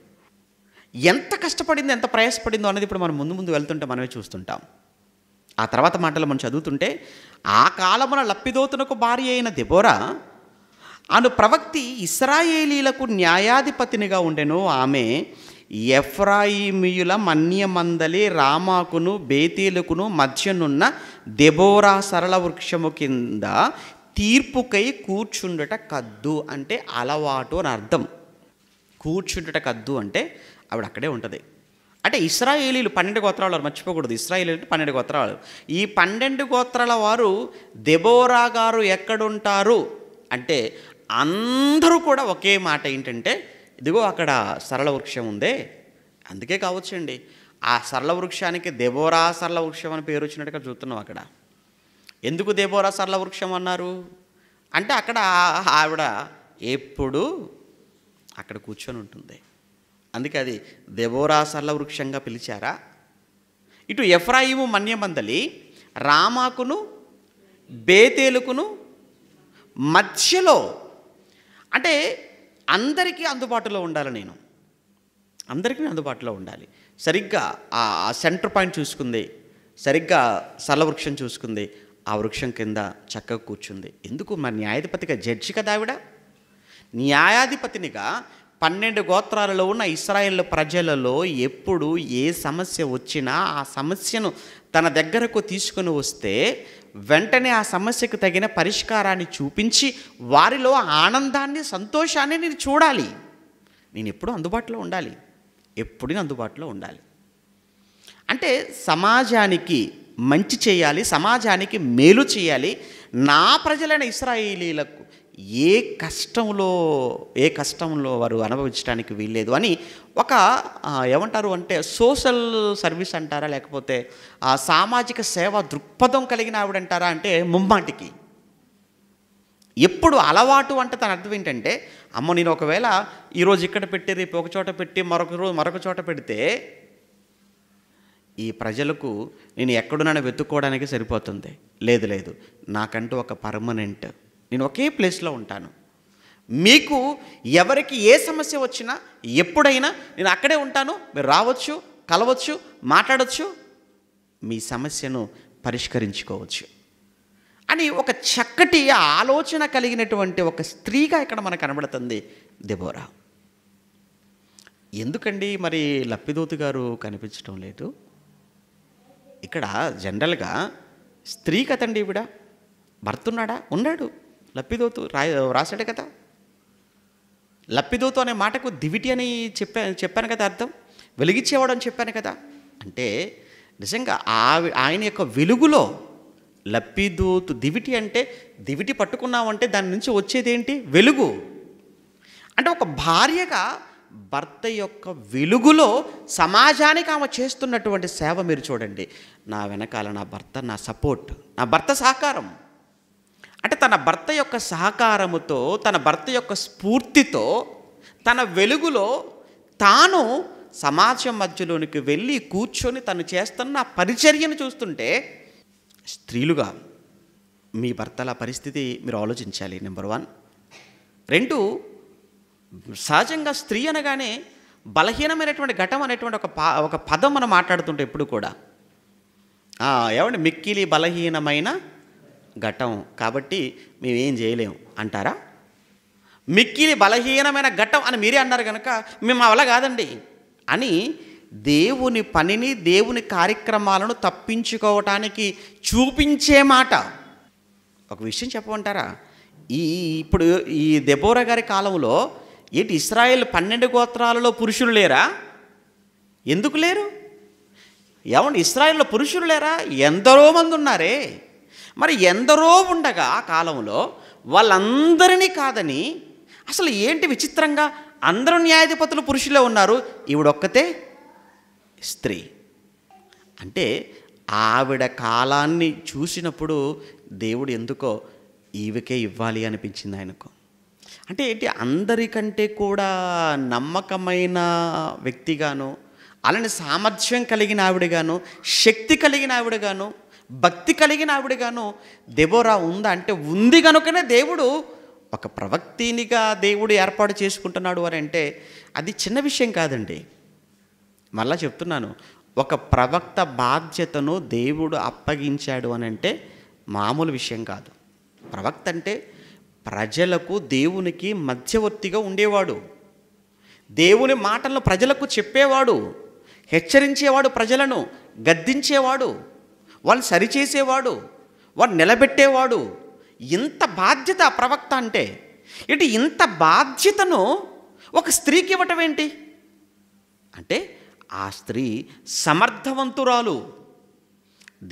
ఎంత కష్టపడింది ఎంత ప్రయాసపడిందో అనేది ఇప్పుడు మనం ముందు ముందు వెళ్తుంటే మనమే చూస్తుంటాం ఆ తర్వాత మాటలు మనం చదువుతుంటే ఆ కాలమున లప్పిదోతునకు భార్య అయిన దెబోరా అను ప్రవక్తి ఇస్రాయేలీలకు న్యాయాధిపతినిగా ఉండెను ఆమె ఎఫ్రాయిమియుల మన్యమందలి రామాకును బేతీలుకును మధ్యనున్న దెబోరా సరళ వృక్షము కింద తీర్పుకై కూర్చుండుట కద్దు అంటే అలవాటు అని అర్థం కూర్చుండుట కద్దు అంటే ఆవిడ అక్కడే ఉంటుంది అంటే ఇస్రాయేలీలు పన్నెండు గోత్రాలు వారు మర్చిపోకూడదు ఇస్రాయేలీ అంటే పన్నెండు గోత్రాలు ఈ పన్నెండు గోత్రాల వారు దెబోరా గారు ఎక్కడుంటారు అంటే అందరూ కూడా ఒకే మాట ఏంటంటే ఇదిగో అక్కడ సరళ వృక్షం ఉందే అందుకే కావచ్చండి ఆ సరళ వృక్షానికి దేవోరా సరళ వృక్షం అని పేరు వచ్చినట్టుగా చూస్తున్నాం అక్కడ ఎందుకు దేబోరా సరళ వృక్షం అన్నారు అంటే అక్కడ ఆవిడ ఎప్పుడు అక్కడ కూర్చొని ఉంటుంది అందుకే అది దేవోరా సరళ వృక్షంగా పిలిచారా ఇటు ఎఫ్రాయిము మన్యమందలి రామాకును బేతేలుకును మధ్యలో అంటే అందరికీ అందుబాటులో ఉండాలి నేను అందరికీ అందుబాటులో ఉండాలి సరిగ్గా ఆ సెంటర్ పాయింట్ చూసుకుంది సరిగ్గా సలవృక్షం చూసుకుంది ఆ వృక్షం కింద చక్కగా కూర్చుంది ఎందుకు మరి న్యాయాధిపతిగా జడ్జి కదా ఆవిడ న్యాయాధిపతినిగా పన్నెండు గోత్రాలలో ఉన్న ఇస్రాయేల్ ప్రజలలో ఎప్పుడు ఏ సమస్య వచ్చినా ఆ సమస్యను తన దగ్గరకు తీసుకుని వస్తే వెంటనే ఆ సమస్యకు తగిన పరిష్కారాన్ని చూపించి వారిలో ఆనందాన్ని సంతోషాన్ని నేను చూడాలి నేను ఎప్పుడూ అందుబాటులో ఉండాలి ఎప్పుడూ అందుబాటులో ఉండాలి అంటే సమాజానికి మంచి చేయాలి సమాజానికి మేలు చేయాలి నా ప్రజలైన ఇస్రాయేలీలకు ఏ కష్టంలో ఏ కష్టంలో వారు అనుభవించడానికి వీల్లేదు అని ఒక ఏమంటారు అంటే సోషల్ సర్వీస్ అంటారా లేకపోతే ఆ సామాజిక సేవ దృక్పథం కలిగిన ఆవిడంటారా అంటే ముమ్మాటికి ఎప్పుడు అలవాటు అంటే తన అర్థం ఏంటంటే అమ్మ నేను ఒకవేళ ఈరోజు ఇక్కడ పెట్టి రేపు ఒక చోట పెట్టి మరొక రోజు మరొక చోట పెడితే ఈ ప్రజలకు నేను ఎక్కడున్నానో వెతుక్కోవడానికి సరిపోతుంది లేదు లేదు నాకంటూ ఒక పర్మనెంట్ నేను ఒకే ప్లేస్లో ఉంటాను మీకు ఎవరికి ఏ సమస్య వచ్చినా ఎప్పుడైనా నేను అక్కడే ఉంటాను మీరు రావచ్చు కలవచ్చు మాట్లాడచ్చు మీ సమస్యను పరిష్కరించుకోవచ్చు అని ఒక చక్కటి ఆలోచన కలిగినటువంటి ఒక స్త్రీగా ఇక్కడ మనకు కనబడుతుంది దిబోరా ఎందుకండి మరి లప్పిదోతు గారు కనిపించడం లేదు ఇక్కడ జనరల్గా స్త్రీ కదండి ఇవిడ భర్తున్నాడా ఉన్నాడు లప్పిదోతు రాయ రాశాడే కదా లప్పిదోతు అనే మాటకు దివిటి అని చెప్పా చెప్పాను కదా అర్థం వెలిగించేవాడు అని చెప్పాను కదా అంటే నిజంగా ఆవి ఆయన యొక్క వెలుగులో లప్పిదోతు దివిటి అంటే దివిటి పట్టుకున్నామంటే దాని నుంచి వచ్చేదేంటి వెలుగు అంటే ఒక భార్యగా భర్త యొక్క వెలుగులో సమాజానికి ఆమె చేస్తున్నటువంటి సేవ మీరు చూడండి నా వెనకాల నా భర్త నా సపోర్ట్ నా భర్త సహకారం అంటే తన భర్త యొక్క సహకారముతో తన భర్త యొక్క స్ఫూర్తితో తన వెలుగులో తాను సమాజం మధ్యలోనికి వెళ్ళి కూర్చొని తను చేస్తున్న పరిచర్యను చూస్తుంటే స్త్రీలుగా మీ భర్తల పరిస్థితి మీరు ఆలోచించాలి నెంబర్ వన్ రెండు సహజంగా స్త్రీ అనగానే బలహీనమైనటువంటి ఘటం అనేటువంటి ఒక పా ఒక పదం మనం మాట్లాడుతుంటే ఎప్పుడు కూడా ఏమంటే మిక్కిలి బలహీనమైన ఘటం కాబట్టి మేమేం చేయలేము అంటారా మిక్కిలి బలహీనమైన ఘట్టం అని మీరే అన్నారు కనుక మేము అవల కాదండి అని దేవుని పనిని దేవుని కార్యక్రమాలను తప్పించుకోవటానికి చూపించే మాట ఒక విషయం చెప్పమంటారా ఈ ఇప్పుడు ఈ దెబోరా గారి కాలంలో ఏంటి ఇస్రాయేల్ పన్నెండు గోత్రాలలో పురుషులు లేరా ఎందుకు లేరు ఏమంటే ఇస్రాయేల్లో పురుషులు లేరా ఎందరో మంది ఉన్నారే మరి ఎందరో ఉండగా ఆ కాలంలో వాళ్ళందరినీ కాదని అసలు ఏంటి విచిత్రంగా అందరూ న్యాయాధిపతులు పురుషులే ఉన్నారు ఈవిడొక్కతే స్త్రీ అంటే ఆవిడ కాలాన్ని చూసినప్పుడు దేవుడు ఎందుకో ఈవికే ఇవ్వాలి అనిపించింది ఆయనకు అంటే ఏంటి అందరికంటే కూడా నమ్మకమైన వ్యక్తిగాను అలానే సామర్థ్యం కలిగిన ఆవిడగాను శక్తి కలిగిన ఆవిడగాను భక్తి కలిగిన ఆవిడగాను దెబోరా ఉందా అంటే ఉంది కనుకనే దేవుడు ఒక ప్రవక్తినిగా దేవుడు ఏర్పాటు చేసుకుంటున్నాడు అని అంటే అది చిన్న విషయం కాదండి మళ్ళా చెప్తున్నాను ఒక ప్రవక్త బాధ్యతను దేవుడు అప్పగించాడు అని అంటే మామూలు విషయం కాదు ప్రవక్త అంటే ప్రజలకు దేవునికి మధ్యవర్తిగా ఉండేవాడు దేవుని మాటలను ప్రజలకు చెప్పేవాడు హెచ్చరించేవాడు ప్రజలను గద్దించేవాడు వాళ్ళు సరిచేసేవాడు వాడు నిలబెట్టేవాడు ఇంత బాధ్యత ప్రవక్త అంటే ఇటు ఇంత బాధ్యతను ఒక స్త్రీకి ఇవ్వటం ఏంటి అంటే ఆ స్త్రీ సమర్థవంతురాలు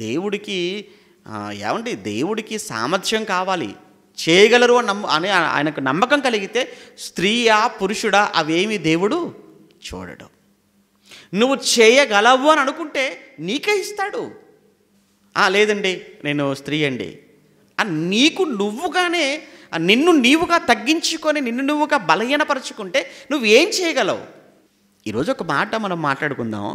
దేవుడికి ఏమండి దేవుడికి సామర్థ్యం కావాలి చేయగలరు అని నమ్మ అని ఆయనకు నమ్మకం కలిగితే స్త్రీయా పురుషుడా అవేమి దేవుడు చూడడు నువ్వు చేయగలవు అని అనుకుంటే నీకే ఇస్తాడు లేదండి నేను స్త్రీ అండి నీకు నువ్వుగానే నిన్ను నీవుగా తగ్గించుకొని నిన్ను నువ్వుగా బలహీనపరుచుకుంటే నువ్వేం చేయగలవు ఈరోజు ఒక మాట మనం మాట్లాడుకుందాం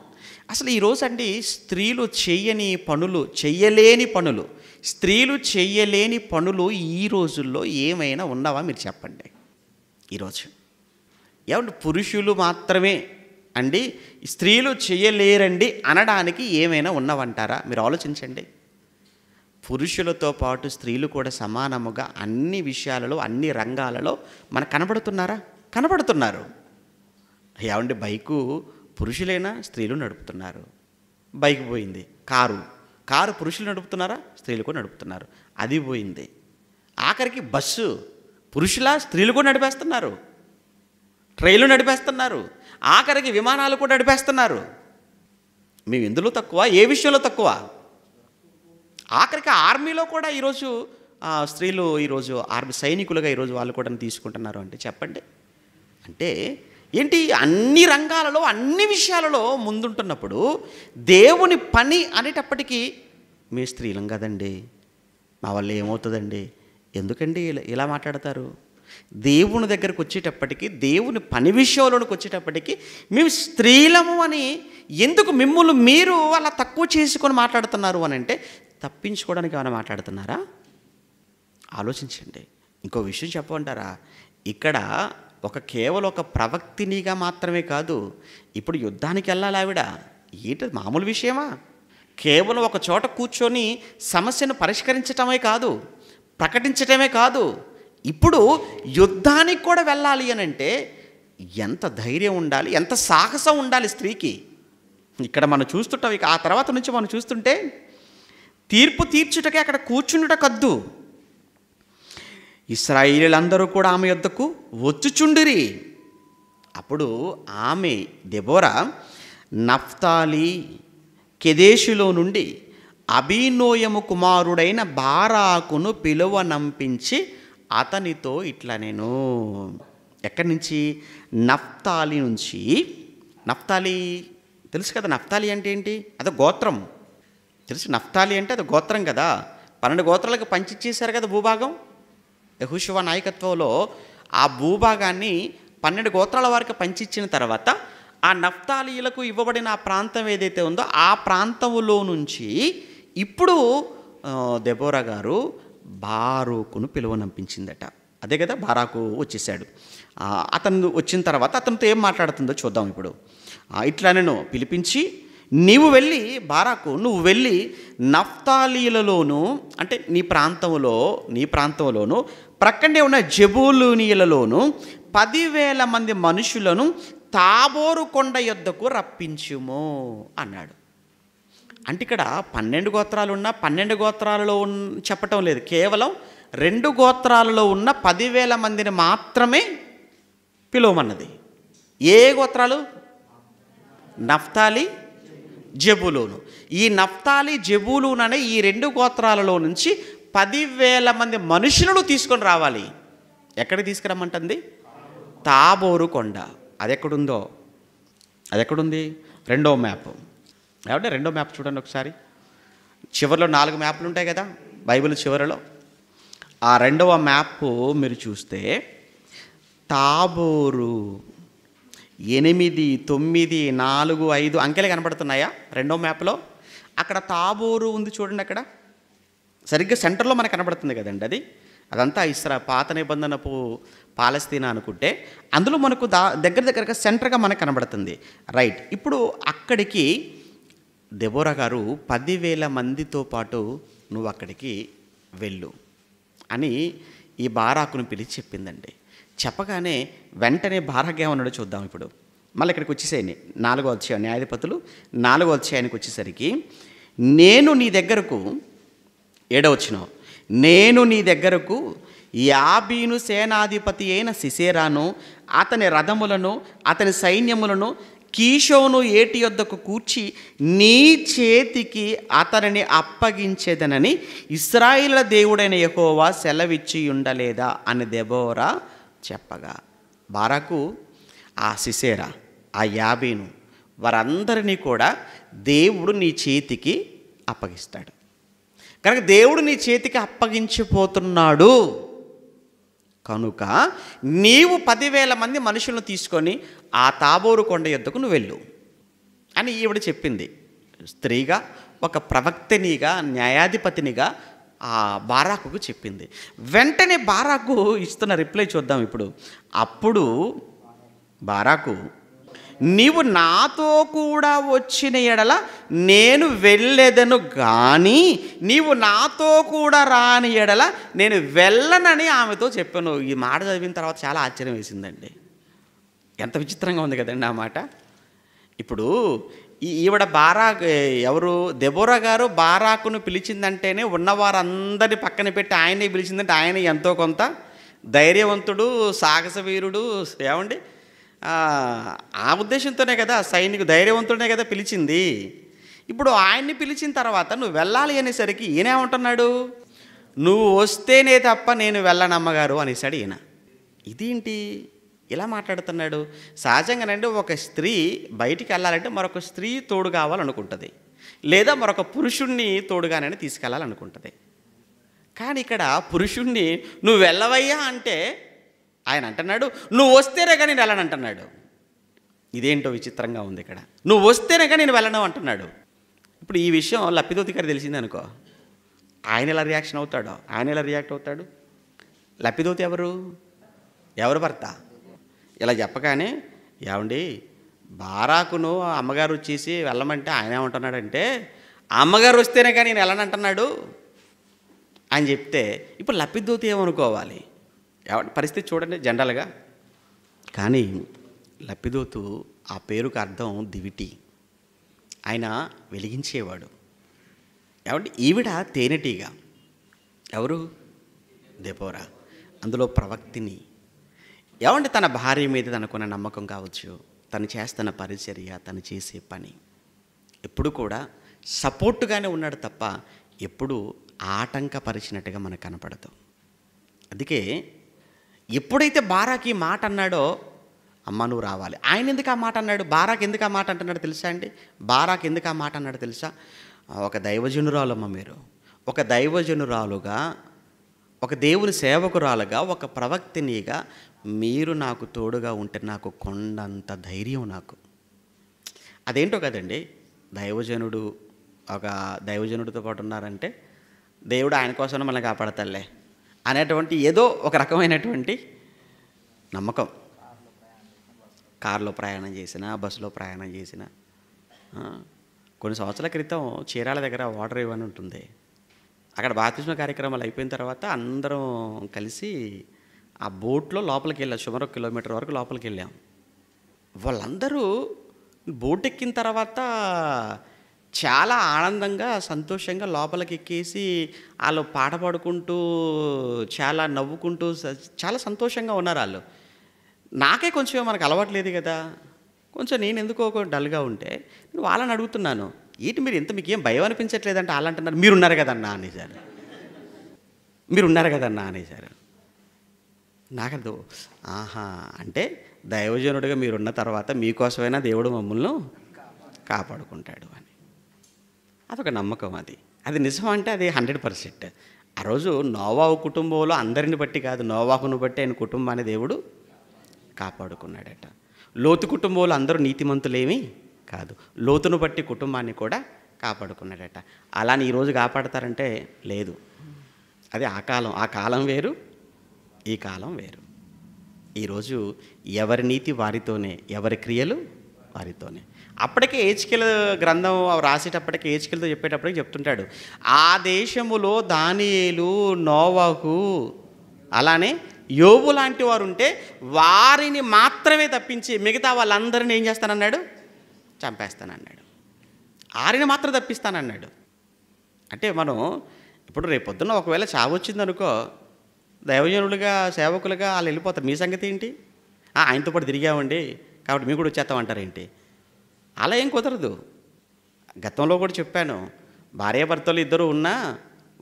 అసలు ఈరోజు అండి స్త్రీలు చేయని పనులు చెయ్యలేని పనులు స్త్రీలు చెయ్యలేని పనులు ఈ రోజుల్లో ఏమైనా ఉన్నావా మీరు చెప్పండి ఈరోజు ఏమంటే పురుషులు మాత్రమే అండి స్త్రీలు చేయలేరండి అనడానికి ఏమైనా ఉన్నవంటారా మీరు ఆలోచించండి పురుషులతో పాటు స్త్రీలు కూడా సమానముగా అన్ని విషయాలలో అన్ని రంగాలలో మనకు కనబడుతున్నారా కనబడుతున్నారు ఏమండి బైకు పురుషులైనా స్త్రీలు నడుపుతున్నారు బైక్ పోయింది కారు కారు పురుషులు నడుపుతున్నారా స్త్రీలు కూడా నడుపుతున్నారు అది పోయింది ఆఖరికి బస్సు పురుషుల స్త్రీలు కూడా నడిపేస్తున్నారు ట్రైన్లు నడిపేస్తున్నారు ఆఖరికి విమానాలు కూడా నడిపేస్తున్నారు మేము ఎందులో తక్కువ ఏ విషయంలో తక్కువ ఆఖరికి ఆర్మీలో కూడా ఈరోజు స్త్రీలు ఈరోజు ఆర్మీ సైనికులుగా ఈరోజు వాళ్ళు కూడా తీసుకుంటున్నారు అంటే చెప్పండి అంటే ఏంటి అన్ని రంగాలలో అన్ని విషయాలలో ముందుంటున్నప్పుడు దేవుని పని అనేటప్పటికీ మీ స్త్రీలం కదండి మా వల్ల ఏమవుతుందండి ఎందుకండి ఇలా మాట్లాడతారు దేవుని దగ్గరకు వచ్చేటప్పటికి దేవుని పని విషయంలోనికి వచ్చేటప్పటికి మేము స్త్రీలము అని ఎందుకు మిమ్మల్ని మీరు అలా తక్కువ చేసుకొని మాట్లాడుతున్నారు అని అంటే తప్పించుకోవడానికి ఏమైనా మాట్లాడుతున్నారా ఆలోచించండి ఇంకో విషయం చెప్పమంటారా ఇక్కడ ఒక కేవలం ఒక ప్రవక్తినిగా మాత్రమే కాదు ఇప్పుడు యుద్ధానికి వెళ్ళాలి ఆవిడ ఏంటి మామూలు విషయమా కేవలం ఒక చోట కూర్చొని సమస్యను పరిష్కరించటమే కాదు ప్రకటించటమే కాదు ఇప్పుడు యుద్ధానికి కూడా వెళ్ళాలి అని అంటే ఎంత ధైర్యం ఉండాలి ఎంత సాహసం ఉండాలి స్త్రీకి ఇక్కడ మనం చూస్తుంటాం ఇక ఆ తర్వాత నుంచి మనం చూస్తుంటే తీర్పు తీర్చుటకే అక్కడ కూర్చుండుట కద్దు ఇస్రాయిలందరూ కూడా ఆమె యొద్దకు వచ్చుచుండిరి అప్పుడు ఆమె దెబోరా నఫ్తాలి కెదేశులో నుండి అభినోయము కుమారుడైన బారాకును పిలువనంపించి అతనితో ఇట్లా నేను ఎక్కడి నుంచి నఫ్తాలి నుంచి నఫ్తాలి తెలుసు కదా నఫ్తాలి అంటే ఏంటి అదో గోత్రం తెలుసు నఫ్తాలి అంటే అది గోత్రం కదా పన్నెండు గోత్రాలకు పంచిచ్చేశారు కదా భూభాగం యహుశివ నాయకత్వంలో ఆ భూభాగాన్ని పన్నెండు గోత్రాల వారికి పంచిచ్చిన తర్వాత ఆ నఫ్తాలీలకు ఇవ్వబడిన ఆ ప్రాంతం ఏదైతే ఉందో ఆ ప్రాంతంలో నుంచి ఇప్పుడు దెబోరా గారు బారోకును పిలువనంపించిందట అదే కదా బారాకు వచ్చేసాడు అతను వచ్చిన తర్వాత అతనితో ఏం మాట్లాడుతుందో చూద్దాం ఇప్పుడు ఇట్లా నేను పిలిపించి నీవు వెళ్ళి బారాకు నువ్వు వెళ్ళి నఫ్తాలీలలోను అంటే నీ ప్రాంతంలో నీ ప్రాంతంలోను ప్రక్కనే ఉన్న జబూలూనియలలోను పదివేల మంది మనుషులను తాబోరు కొండ యొద్దకు రప్పించుము అన్నాడు అంటే ఇక్కడ పన్నెండు గోత్రాలు ఉన్న పన్నెండు గోత్రాలలో ఉన్ చెప్పటం లేదు కేవలం రెండు గోత్రాలలో ఉన్న పదివేల మందిని మాత్రమే పిలువమన్నది ఏ గోత్రాలు నఫ్తాలి జబులోను ఈ నఫ్తాలి జబులూన్ అనే ఈ రెండు గోత్రాలలో నుంచి పదివేల మంది మనుషులను తీసుకొని రావాలి ఎక్కడికి తీసుకురమ్మంటుంది తాబోరు కొండ అది ఎక్కడుందో అది ఎక్కడుంది రెండో మ్యాప్ కాబట్టి రెండో మ్యాప్ చూడండి ఒకసారి చివరిలో నాలుగు మ్యాప్లు ఉంటాయి కదా బైబిల్ చివరిలో ఆ రెండవ మ్యాప్ మీరు చూస్తే తాబోరు ఎనిమిది తొమ్మిది నాలుగు ఐదు అంకెలే కనబడుతున్నాయా రెండవ మ్యాప్లో అక్కడ తాబోరు ఉంది చూడండి అక్కడ సరిగ్గా సెంటర్లో మనకు కనబడుతుంది కదండి అది అదంతా ఇస్రా పాత నిబంధనపు పాలస్తీనా అనుకుంటే అందులో మనకు దా దగ్గర దగ్గరగా సెంటర్గా మనకు కనబడుతుంది రైట్ ఇప్పుడు అక్కడికి దెబోరా గారు పదివేల మందితో పాటు నువ్వు అక్కడికి వెళ్ళు అని ఈ బారాకును పిలిచి చెప్పిందండి చెప్పగానే వెంటనే బారాక్ ఏమన్నాడో చూద్దాం ఇప్పుడు మళ్ళీ ఇక్కడికి వచ్చేసేయండి నాలుగో అధ్యాయం న్యాయాధిపతులు నాలుగో అధ్యాయానికి వచ్చేసరికి నేను నీ దగ్గరకు ఏడవచ్చిన నేను నీ దగ్గరకు యాబీను సేనాధిపతి అయిన సిసేరాను అతని రథములను అతని సైన్యములను కీషోను ఏటి యొద్దకు కూర్చి నీ చేతికి అతనిని అప్పగించేదనని ఇస్రాయిల దేవుడైన యహోవా సెలవిచ్చి ఉండలేదా అని దెబోరా చెప్పగా బారాకు ఆ సిసేరా ఆ యాబీను వారందరినీ కూడా దేవుడు నీ చేతికి అప్పగిస్తాడు కనుక దేవుడు నీ చేతికి అప్పగించిపోతున్నాడు కనుక నీవు పదివేల మంది మనుషులను తీసుకొని ఆ తాబోరు కొండ ఎద్దుకు నువ్వు వెళ్ళు అని ఈవిడ చెప్పింది స్త్రీగా ఒక ప్రవక్తనిగా న్యాయాధిపతినిగా ఆ బారాకుకు చెప్పింది వెంటనే బారాకు ఇస్తున్న రిప్లై చూద్దాం ఇప్పుడు అప్పుడు బారాకు నీవు నాతో కూడా వచ్చిన ఎడల నేను వెళ్ళేదను కానీ నీవు నాతో కూడా రాని ఎడల నేను వెళ్ళనని ఆమెతో చెప్పాను ఈ మాట చదివిన తర్వాత చాలా ఆశ్చర్యం వేసిందండి ఎంత విచిత్రంగా ఉంది కదండి ఆ మాట ఇప్పుడు ఈవిడ బారా ఎవరు దెబోరా గారు బారాకును పిలిచిందంటేనే ఉన్నవారందరినీ పక్కన పెట్టి ఆయనే పిలిచిందంటే ఆయన ఎంతో కొంత ధైర్యవంతుడు సాహసవీరుడు ఏమండి ఆ ఉద్దేశంతోనే కదా సైనికు ధైర్యవంతుడే కదా పిలిచింది ఇప్పుడు ఆయన్ని పిలిచిన తర్వాత నువ్వు వెళ్ళాలి అనేసరికి ఈయనేమంటున్నాడు నువ్వు వస్తేనే తప్ప నేను వెళ్ళనమ్మగారు అనేసాడు ఈయన ఇదేంటి ఇలా మాట్లాడుతున్నాడు సహజంగానండి ఒక స్త్రీ బయటికి వెళ్ళాలంటే మరొక స్త్రీ తోడు కావాలనుకుంటుంది లేదా మరొక పురుషుణ్ణి తోడుగానని తీసుకెళ్ళాలనుకుంటుంది కానీ ఇక్కడ పురుషుణ్ణి నువ్వు వెళ్ళవయ్యా అంటే ఆయన అంటున్నాడు నువ్వు వస్తేనే కానీ నేను వెళ్ళను అంటున్నాడు ఇదేంటో విచిత్రంగా ఉంది ఇక్కడ నువ్వు వస్తేనే కానీ నేను వెళ్ళను అంటున్నాడు ఇప్పుడు ఈ విషయం లప్పిదోతి గారు తెలిసింది అనుకో ఆయన ఎలా రియాక్షన్ అవుతాడో ఆయన ఎలా రియాక్ట్ అవుతాడు లప్పిదోతి ఎవరు ఎవరు భర్త ఇలా చెప్పగానే ఏమండి బారాకును అమ్మగారు వచ్చేసి వెళ్ళమంటే ఆయన ఏమంటున్నాడంటే అమ్మగారు వస్తేనే కానీ నేను వెళ్ళనంటున్నాడు అని చెప్తే ఇప్పుడు లప్పిదోతి ఏమనుకోవాలి పరిస్థితి చూడండి జనరల్గా కానీ లప్పిదోతు ఆ పేరుకు అర్థం దివిటి ఆయన వెలిగించేవాడు ఏమంటే ఈవిడ తేనెటీగ ఎవరు దేపోరా అందులో ప్రవక్తిని ఏమంటే తన భార్య మీద తనకున్న నమ్మకం కావచ్చు తను చేస్తున్న పరిచర్య తను చేసే పని ఎప్పుడు కూడా సపోర్టుగానే ఉన్నాడు తప్ప ఎప్పుడు ఆటంకపరిచినట్టుగా మనకు కనపడదు అందుకే ఎప్పుడైతే బారాకి మాట అన్నాడో అమ్మ నువ్వు రావాలి ఆయన ఎందుకు ఆ మాట అన్నాడు బారాక్ ఎందుకు ఆ మాట అంటున్నాడు తెలుసా అండి బారాక్ ఎందుకు ఆ మాట అన్నాడు తెలుసా ఒక దైవజనురాలమ్మ మీరు ఒక దైవజనురాలుగా ఒక దేవుని సేవకురాలుగా ఒక ప్రవక్తినిగా మీరు నాకు తోడుగా ఉంటే నాకు కొండంత ధైర్యం నాకు అదేంటో కదండి దైవజనుడు ఒక దైవజనుడితో పాటు ఉన్నారంటే దేవుడు ఆయన కోసం మనల్ని కాపాడతాలే అనేటువంటి ఏదో ఒక రకమైనటువంటి నమ్మకం కారులో ప్రయాణం చేసిన బస్సులో ప్రయాణం చేసిన కొన్ని సంవత్సరాల క్రితం చీరాల దగ్గర వాటర్ ఇవ్వని ఉంటుంది అక్కడ బాప్తిజం కార్యక్రమాలు అయిపోయిన తర్వాత అందరం కలిసి ఆ బోట్లో లోపలికి వెళ్ళాం సుమారు కిలోమీటర్ వరకు లోపలికి వెళ్ళాం వాళ్ళందరూ బోట్ ఎక్కిన తర్వాత చాలా ఆనందంగా సంతోషంగా లోపలికి ఎక్కేసి వాళ్ళు పాట పాడుకుంటూ చాలా నవ్వుకుంటూ చాలా సంతోషంగా ఉన్నారు వాళ్ళు నాకే కొంచెం మనకు అలవాట్లేదు కదా కొంచెం నేను ఎందుకో డల్గా ఉంటే నేను వాళ్ళని అడుగుతున్నాను ఏంటి మీరు ఎంత మీకు ఏం భయం అనిపించట్లేదంటే వాళ్ళు అంటున్నారు మీరు ఉన్నారు కదన్నా అనేసారు మీరున్నారు కదన్నా అనేసారు నాకు ఆహా అంటే దైవజనుడిగా మీరున్న తర్వాత మీకోసమైనా దేవుడు మమ్మల్ని కాపాడుకుంటాడు అని అదొక నమ్మకం అది అది నిజం అంటే అది హండ్రెడ్ పర్సెంట్ ఆ రోజు నోవాహు కుటుంబంలో అందరిని బట్టి కాదు నోవాహును బట్టి ఆయన కుటుంబాన్ని దేవుడు కాపాడుకున్నాడట లోతు కుటుంబంలో అందరూ నీతిమంతులేమీ కాదు లోతును బట్టి కుటుంబాన్ని కూడా కాపాడుకున్నాడట అలాని ఈరోజు కాపాడతారంటే లేదు అది ఆ కాలం ఆ కాలం వేరు ఈ కాలం వేరు ఈరోజు ఎవరి నీతి వారితోనే ఎవరి క్రియలు వారితోనే అప్పటికే ఏచికల గ్రంథం రాసేటప్పటికి ఏచికలతో చెప్పేటప్పటికి చెప్తుంటాడు ఆ దేశములో దానియేలు నోవాకు అలానే యోబు లాంటి వారు ఉంటే వారిని మాత్రమే తప్పించి మిగతా వాళ్ళందరిని ఏం చేస్తానన్నాడు చంపేస్తానన్నాడు ఆరిని మాత్రం తప్పిస్తానన్నాడు అంటే మనం ఇప్పుడు రేపొద్దున ఒకవేళ చావు వచ్చిందనుకో దైవజనులుగా సేవకులుగా వాళ్ళు వెళ్ళిపోతారు మీ సంగతి ఏంటి ఆయనతో పాటు తిరిగామండి కాబట్టి మీకు కూడా వచ్చేస్తామంటారు ఏంటి అలా ఏం కుదరదు గతంలో కూడా చెప్పాను భార్యాభర్తలు ఇద్దరు ఉన్నా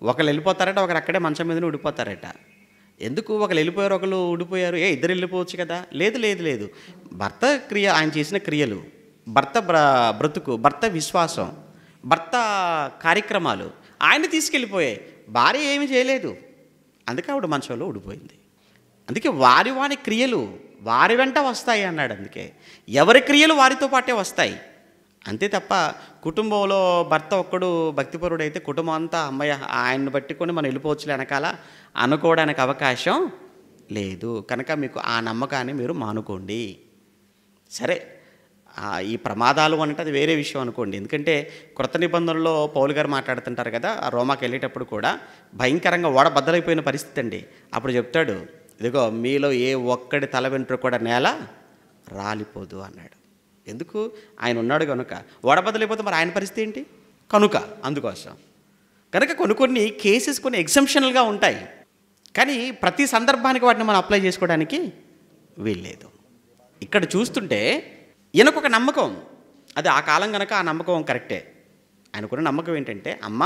ఒకరు వెళ్ళిపోతారట ఒకరు అక్కడే మంచం మీదనే ఊడిపోతారట ఎందుకు ఒకరు వెళ్ళిపోయారు ఒకరు ఊడిపోయారు ఏ ఇద్దరు వెళ్ళిపోవచ్చు కదా లేదు లేదు లేదు భర్త క్రియ ఆయన చేసిన క్రియలు భర్త బ్రతుకు భర్త విశ్వాసం భర్త కార్యక్రమాలు ఆయన తీసుకెళ్ళిపోయాయి భార్య ఏమీ చేయలేదు అందుకే ఆవిడ మంచంలో ఊడిపోయింది అందుకే వారి వారి క్రియలు వారి వెంట వస్తాయి అన్నాడు అందుకే ఎవరి క్రియలు వారితో పాటే వస్తాయి అంతే తప్ప కుటుంబంలో భర్త ఒక్కడు భక్తిపరుడైతే కుటుంబం అంతా అమ్మాయి ఆయన్ని పట్టుకొని మనం వెళ్ళిపోవచ్చు వెనకాల అనుకోవడానికి అవకాశం లేదు కనుక మీకు ఆ నమ్మకాన్ని మీరు మానుకోండి సరే ఈ ప్రమాదాలు అంటే అది వేరే విషయం అనుకోండి ఎందుకంటే కృత నిబంధనలో పౌలు గారు మాట్లాడుతుంటారు కదా ఆ రోమాకి వెళ్ళేటప్పుడు కూడా భయంకరంగా ఓడ బద్దలైపోయిన పరిస్థితి అండి అప్పుడు చెప్తాడు ఇదిగో మీలో ఏ ఒక్కడి తల వెంట్రు కూడా నేల రాలిపోదు అన్నాడు ఎందుకు ఆయన ఉన్నాడు కనుక వడబదలైపోతే మరి ఆయన పరిస్థితి ఏంటి కనుక అందుకోసం కనుక కొన్ని కొన్ని కేసెస్ కొన్ని ఎగ్జంప్షనల్గా ఉంటాయి కానీ ప్రతి సందర్భానికి వాటిని మనం అప్లై చేసుకోవడానికి వీల్లేదు ఇక్కడ చూస్తుంటే ఈయనకొక నమ్మకం అది ఆ కాలం కనుక ఆ నమ్మకం కరెక్టే ఆయనకున్న నమ్మకం ఏంటంటే అమ్మ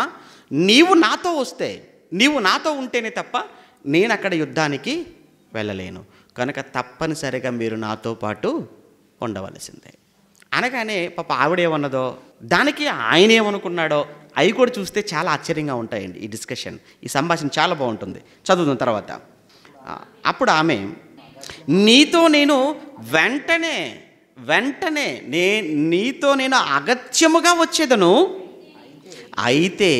నీవు నాతో వస్తే నీవు నాతో ఉంటేనే తప్ప నేను అక్కడ యుద్ధానికి వెళ్ళలేను కనుక తప్పనిసరిగా మీరు నాతో పాటు ఉండవలసిందే అనగానే పాప ఆవిడేమన్నదో దానికి ఆయన ఏమనుకున్నాడో అవి కూడా చూస్తే చాలా ఆశ్చర్యంగా ఉంటాయండి ఈ డిస్కషన్ ఈ సంభాషణ చాలా బాగుంటుంది చదువుతున్న తర్వాత అప్పుడు ఆమె నీతో నేను వెంటనే వెంటనే నే నీతో నేను అగత్యముగా వచ్చేదను అయితే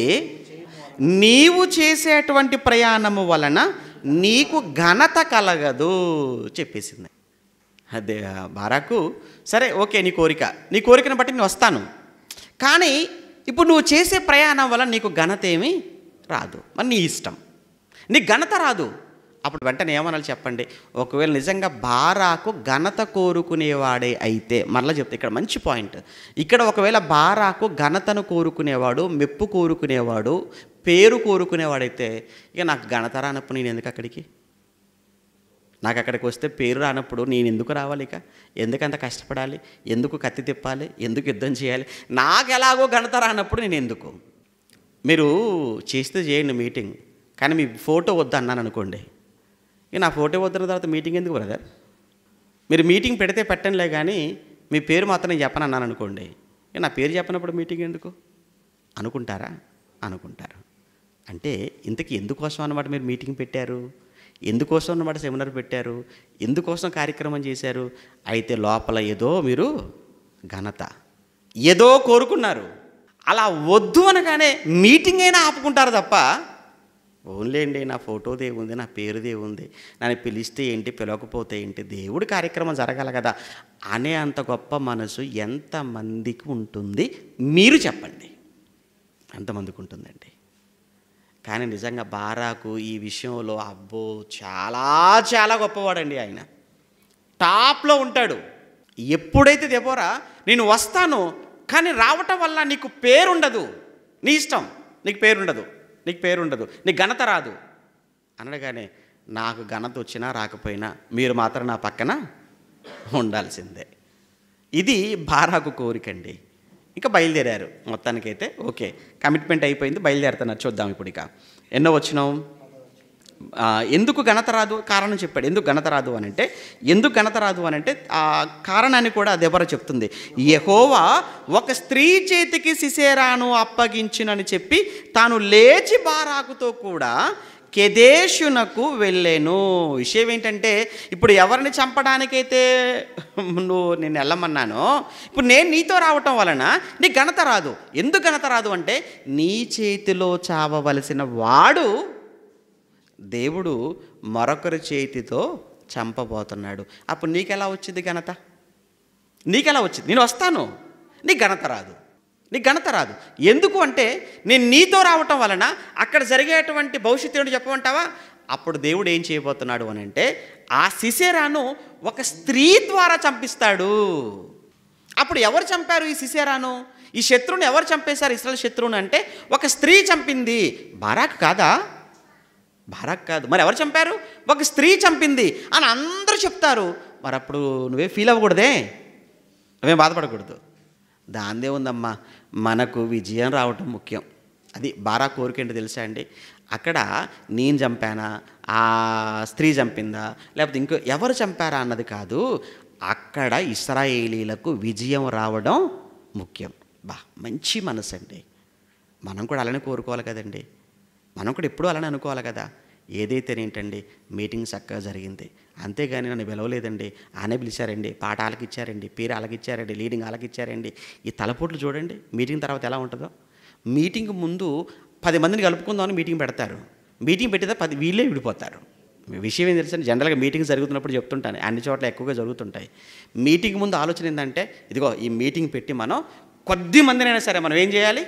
నీవు చేసేటువంటి ప్రయాణము వలన నీకు ఘనత కలగదు చెప్పేసింది అదే బారాకు సరే ఓకే నీ కోరిక నీ కోరికను బట్టి నేను వస్తాను కానీ ఇప్పుడు నువ్వు చేసే ప్రయాణం వల్ల నీకు ఘనత ఏమీ రాదు మరి నీ ఇష్టం నీకు ఘనత రాదు అప్పుడు వెంటనే ఏమనాలి చెప్పండి ఒకవేళ నిజంగా బారాకు ఘనత కోరుకునేవాడే అయితే మరలా చెప్తే ఇక్కడ మంచి పాయింట్ ఇక్కడ ఒకవేళ బారాకు ఘనతను కోరుకునేవాడు మెప్పు కోరుకునేవాడు పేరు కోరుకునేవాడైతే ఇక నాకు ఘనత రానప్పుడు నేను ఎందుకు అక్కడికి నాకు అక్కడికి వస్తే పేరు రానప్పుడు నేను ఎందుకు రావాలి ఇక ఎందుకంత కష్టపడాలి ఎందుకు కత్తి తిప్పాలి ఎందుకు యుద్ధం చేయాలి నాకు ఎలాగో ఘనత రానప్పుడు నేను ఎందుకు మీరు చేస్తే చేయండి మీటింగ్ కానీ మీ ఫోటో వద్దు అన్నాను అనుకోండి ఇక నా ఫోటో వద్దన తర్వాత మీటింగ్ ఎందుకు బ్రదర్ మీరు మీటింగ్ పెడితే పెట్టండిలే కానీ మీ పేరు మాత్రం నేను చెప్పను అన్నాను అనుకోండి నా పేరు చెప్పినప్పుడు మీటింగ్ ఎందుకు అనుకుంటారా అనుకుంటారు అంటే ఇంతకీ ఎందుకోసం అనమాట మీరు మీటింగ్ పెట్టారు ఎందుకోసం అనమాట సెమినార్ పెట్టారు ఎందుకోసం కార్యక్రమం చేశారు అయితే లోపల ఏదో మీరు ఘనత ఏదో కోరుకున్నారు అలా వద్దు అనగానే మీటింగ్ అయినా ఆపుకుంటారు తప్ప ఓన్లీ అండి నా ఫోటోదే ఉంది నా పేరుదే ఉంది నన్ను పిలిస్తే ఏంటి పిలవకపోతే ఏంటి దేవుడి కార్యక్రమం జరగాలి కదా అనే అంత గొప్ప మనసు ఎంతమందికి ఉంటుంది మీరు చెప్పండి ఎంతమందికి ఉంటుందండి కానీ నిజంగా బారాకు ఈ విషయంలో అబ్బో చాలా చాలా గొప్పవాడండి ఆయన టాప్లో ఉంటాడు ఎప్పుడైతే దెబోరా నేను వస్తాను కానీ రావటం వల్ల నీకు పేరుండదు నీ ఇష్టం నీకు పేరుండదు నీకు పేరుండదు నీకు ఘనత రాదు అనగానే నాకు ఘనత వచ్చినా రాకపోయినా మీరు మాత్రం నా పక్కన ఉండాల్సిందే ఇది బారాకు కోరికండి ఇంకా బయలుదేరారు మొత్తానికైతే ఓకే కమిట్మెంట్ అయిపోయింది బయలుదేరుతున్నారు చూద్దాం ఇప్పుడు ఇక ఎన్నో వచ్చినాం ఎందుకు ఘనత రాదు కారణం చెప్పాడు ఎందుకు ఘనత రాదు అని అంటే ఎందుకు ఘనత రాదు అని అంటే ఆ కారణాన్ని కూడా దెబ్బర చెప్తుంది యహోవా ఒక స్త్రీ చేతికి సిసేరాను అప్పగించినని చెప్పి తాను లేచి బారాకుతో కూడా కెదేశునకు వెళ్ళాను విషయం ఏంటంటే ఇప్పుడు ఎవరిని చంపడానికైతే నువ్వు నేను వెళ్ళమన్నానో ఇప్పుడు నేను నీతో రావటం వలన నీ ఘనత రాదు ఎందుకు ఘనత రాదు అంటే నీ చేతిలో చావవలసిన వాడు దేవుడు మరొకరి చేతితో చంపబోతున్నాడు అప్పుడు నీకెలా వచ్చింది ఘనత నీకెలా వచ్చింది నేను వస్తాను నీ ఘనత రాదు నీకు ఘనత రాదు ఎందుకు అంటే నేను నీతో రావటం వలన అక్కడ జరిగేటువంటి భవిష్యత్తు ఏంటో చెప్పమంటావా అప్పుడు దేవుడు ఏం చేయబోతున్నాడు అని అంటే ఆ సిసేరాను ఒక స్త్రీ ద్వారా చంపిస్తాడు అప్పుడు ఎవరు చంపారు ఈ సిసేరాను ఈ శత్రువుని ఎవరు చంపేశారు ఇస్రాయల్ శత్రువుని అంటే ఒక స్త్రీ చంపింది బారాక్ కాదా బారాక్ కాదు మరి ఎవరు చంపారు ఒక స్త్రీ చంపింది అని అందరూ చెప్తారు మరి అప్పుడు నువ్వే ఫీల్ అవ్వకూడదే అవేం బాధపడకూడదు దాందే ఉందమ్మా మనకు విజయం రావటం ముఖ్యం అది బారా కోరిక ఏంటో తెలుసా అండి అక్కడ నేను చంపానా ఆ స్త్రీ చంపిందా లేకపోతే ఇంకో ఎవరు చంపారా అన్నది కాదు అక్కడ ఇస్రాయేలీలకు విజయం రావడం ముఖ్యం బా మంచి మనసు అండి మనం కూడా అలానే కోరుకోవాలి కదండి మనం కూడా ఎప్పుడూ అలానే అనుకోవాలి కదా ఏదైతే ఏంటండి మీటింగ్ చక్కగా జరిగింది అంతేగాని నన్ను పిలవలేదండి ఆనే పిలిచారండి పాట ఆలకిచ్చారండి పేరు ఆలకిచ్చారండి లీడింగ్ ఆలకిచ్చారండి ఈ తలపోట్లు చూడండి మీటింగ్ తర్వాత ఎలా ఉంటుందో మీటింగ్ ముందు పది మందిని కలుపుకుందామని మీటింగ్ పెడతారు మీటింగ్ పెట్టితే పది వీళ్ళే విడిపోతారు విషయం ఏం తెలుసు జనరల్గా మీటింగ్ జరుగుతున్నప్పుడు చెప్తుంటాను అన్ని చోట్ల ఎక్కువగా జరుగుతుంటాయి మీటింగ్ ముందు ఆలోచన ఏంటంటే ఇదిగో ఈ మీటింగ్ పెట్టి మనం కొద్ది మందినైనా సరే మనం ఏం చేయాలి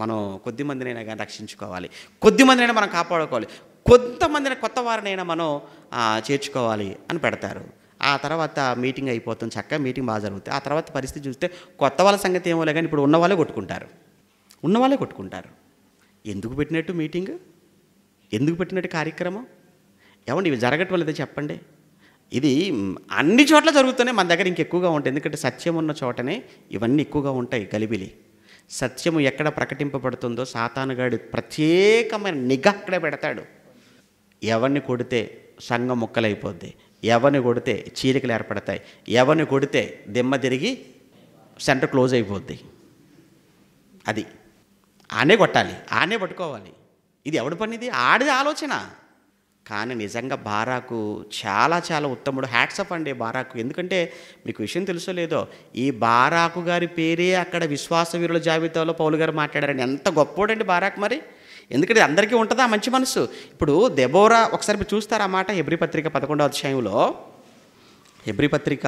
మనం కొద్ది మందినైనా కానీ రక్షించుకోవాలి కొద్ది మందినైనా మనం కాపాడుకోవాలి కొంతమందిని కొత్త వారినైనా మనం చేర్చుకోవాలి అని పెడతారు ఆ తర్వాత మీటింగ్ అయిపోతుంది చక్కగా మీటింగ్ బాగా జరుగుతుంది ఆ తర్వాత పరిస్థితి చూస్తే కొత్త వాళ్ళ సంగతి ఏమో కానీ ఇప్పుడు ఉన్నవాళ్ళే కొట్టుకుంటారు ఉన్న వాళ్ళే కొట్టుకుంటారు ఎందుకు పెట్టినట్టు మీటింగ్ ఎందుకు పెట్టినట్టు కార్యక్రమం ఏమండి ఇవి జరగటం లేదో చెప్పండి ఇది అన్ని చోట్ల జరుగుతూనే మన దగ్గర ఇంకెక్కువగా ఉంటాయి ఎందుకంటే సత్యం ఉన్న చోటనే ఇవన్నీ ఎక్కువగా ఉంటాయి గలిబిలి సత్యము ఎక్కడ ప్రకటింపబడుతుందో సాతానుగాడు ప్రత్యేకమైన నిఘ అక్కడ పెడతాడు ఎవరిని కొడితే సంఘం ముక్కలైపోద్ది ఎవరిని కొడితే చీలికలు ఏర్పడతాయి ఎవరిని కొడితే దిమ్మ తిరిగి సెంటర్ క్లోజ్ అయిపోద్ది అది ఆనే కొట్టాలి ఆనే పట్టుకోవాలి ఇది ఎవడు పనిది ఆడిది ఆలోచన కానీ నిజంగా బారాకు చాలా చాలా ఉత్తముడు హ్యాట్సప్ అండి బారాకు ఎందుకంటే మీకు విషయం తెలుసో లేదో ఈ బారాకు గారి పేరే అక్కడ విశ్వాస వీరుల జాబితాలో పౌలు గారు మాట్లాడారండి ఎంత గొప్పోడండి బారాకు మరి ఎందుకంటే అందరికీ ఉంటుందా మంచి మనసు ఇప్పుడు దెబోరా ఒకసారి మీరు చూస్తారా మాట హెబ్రి పత్రిక పదకొండవ అధ్యాయంలో హెబ్రి పత్రిక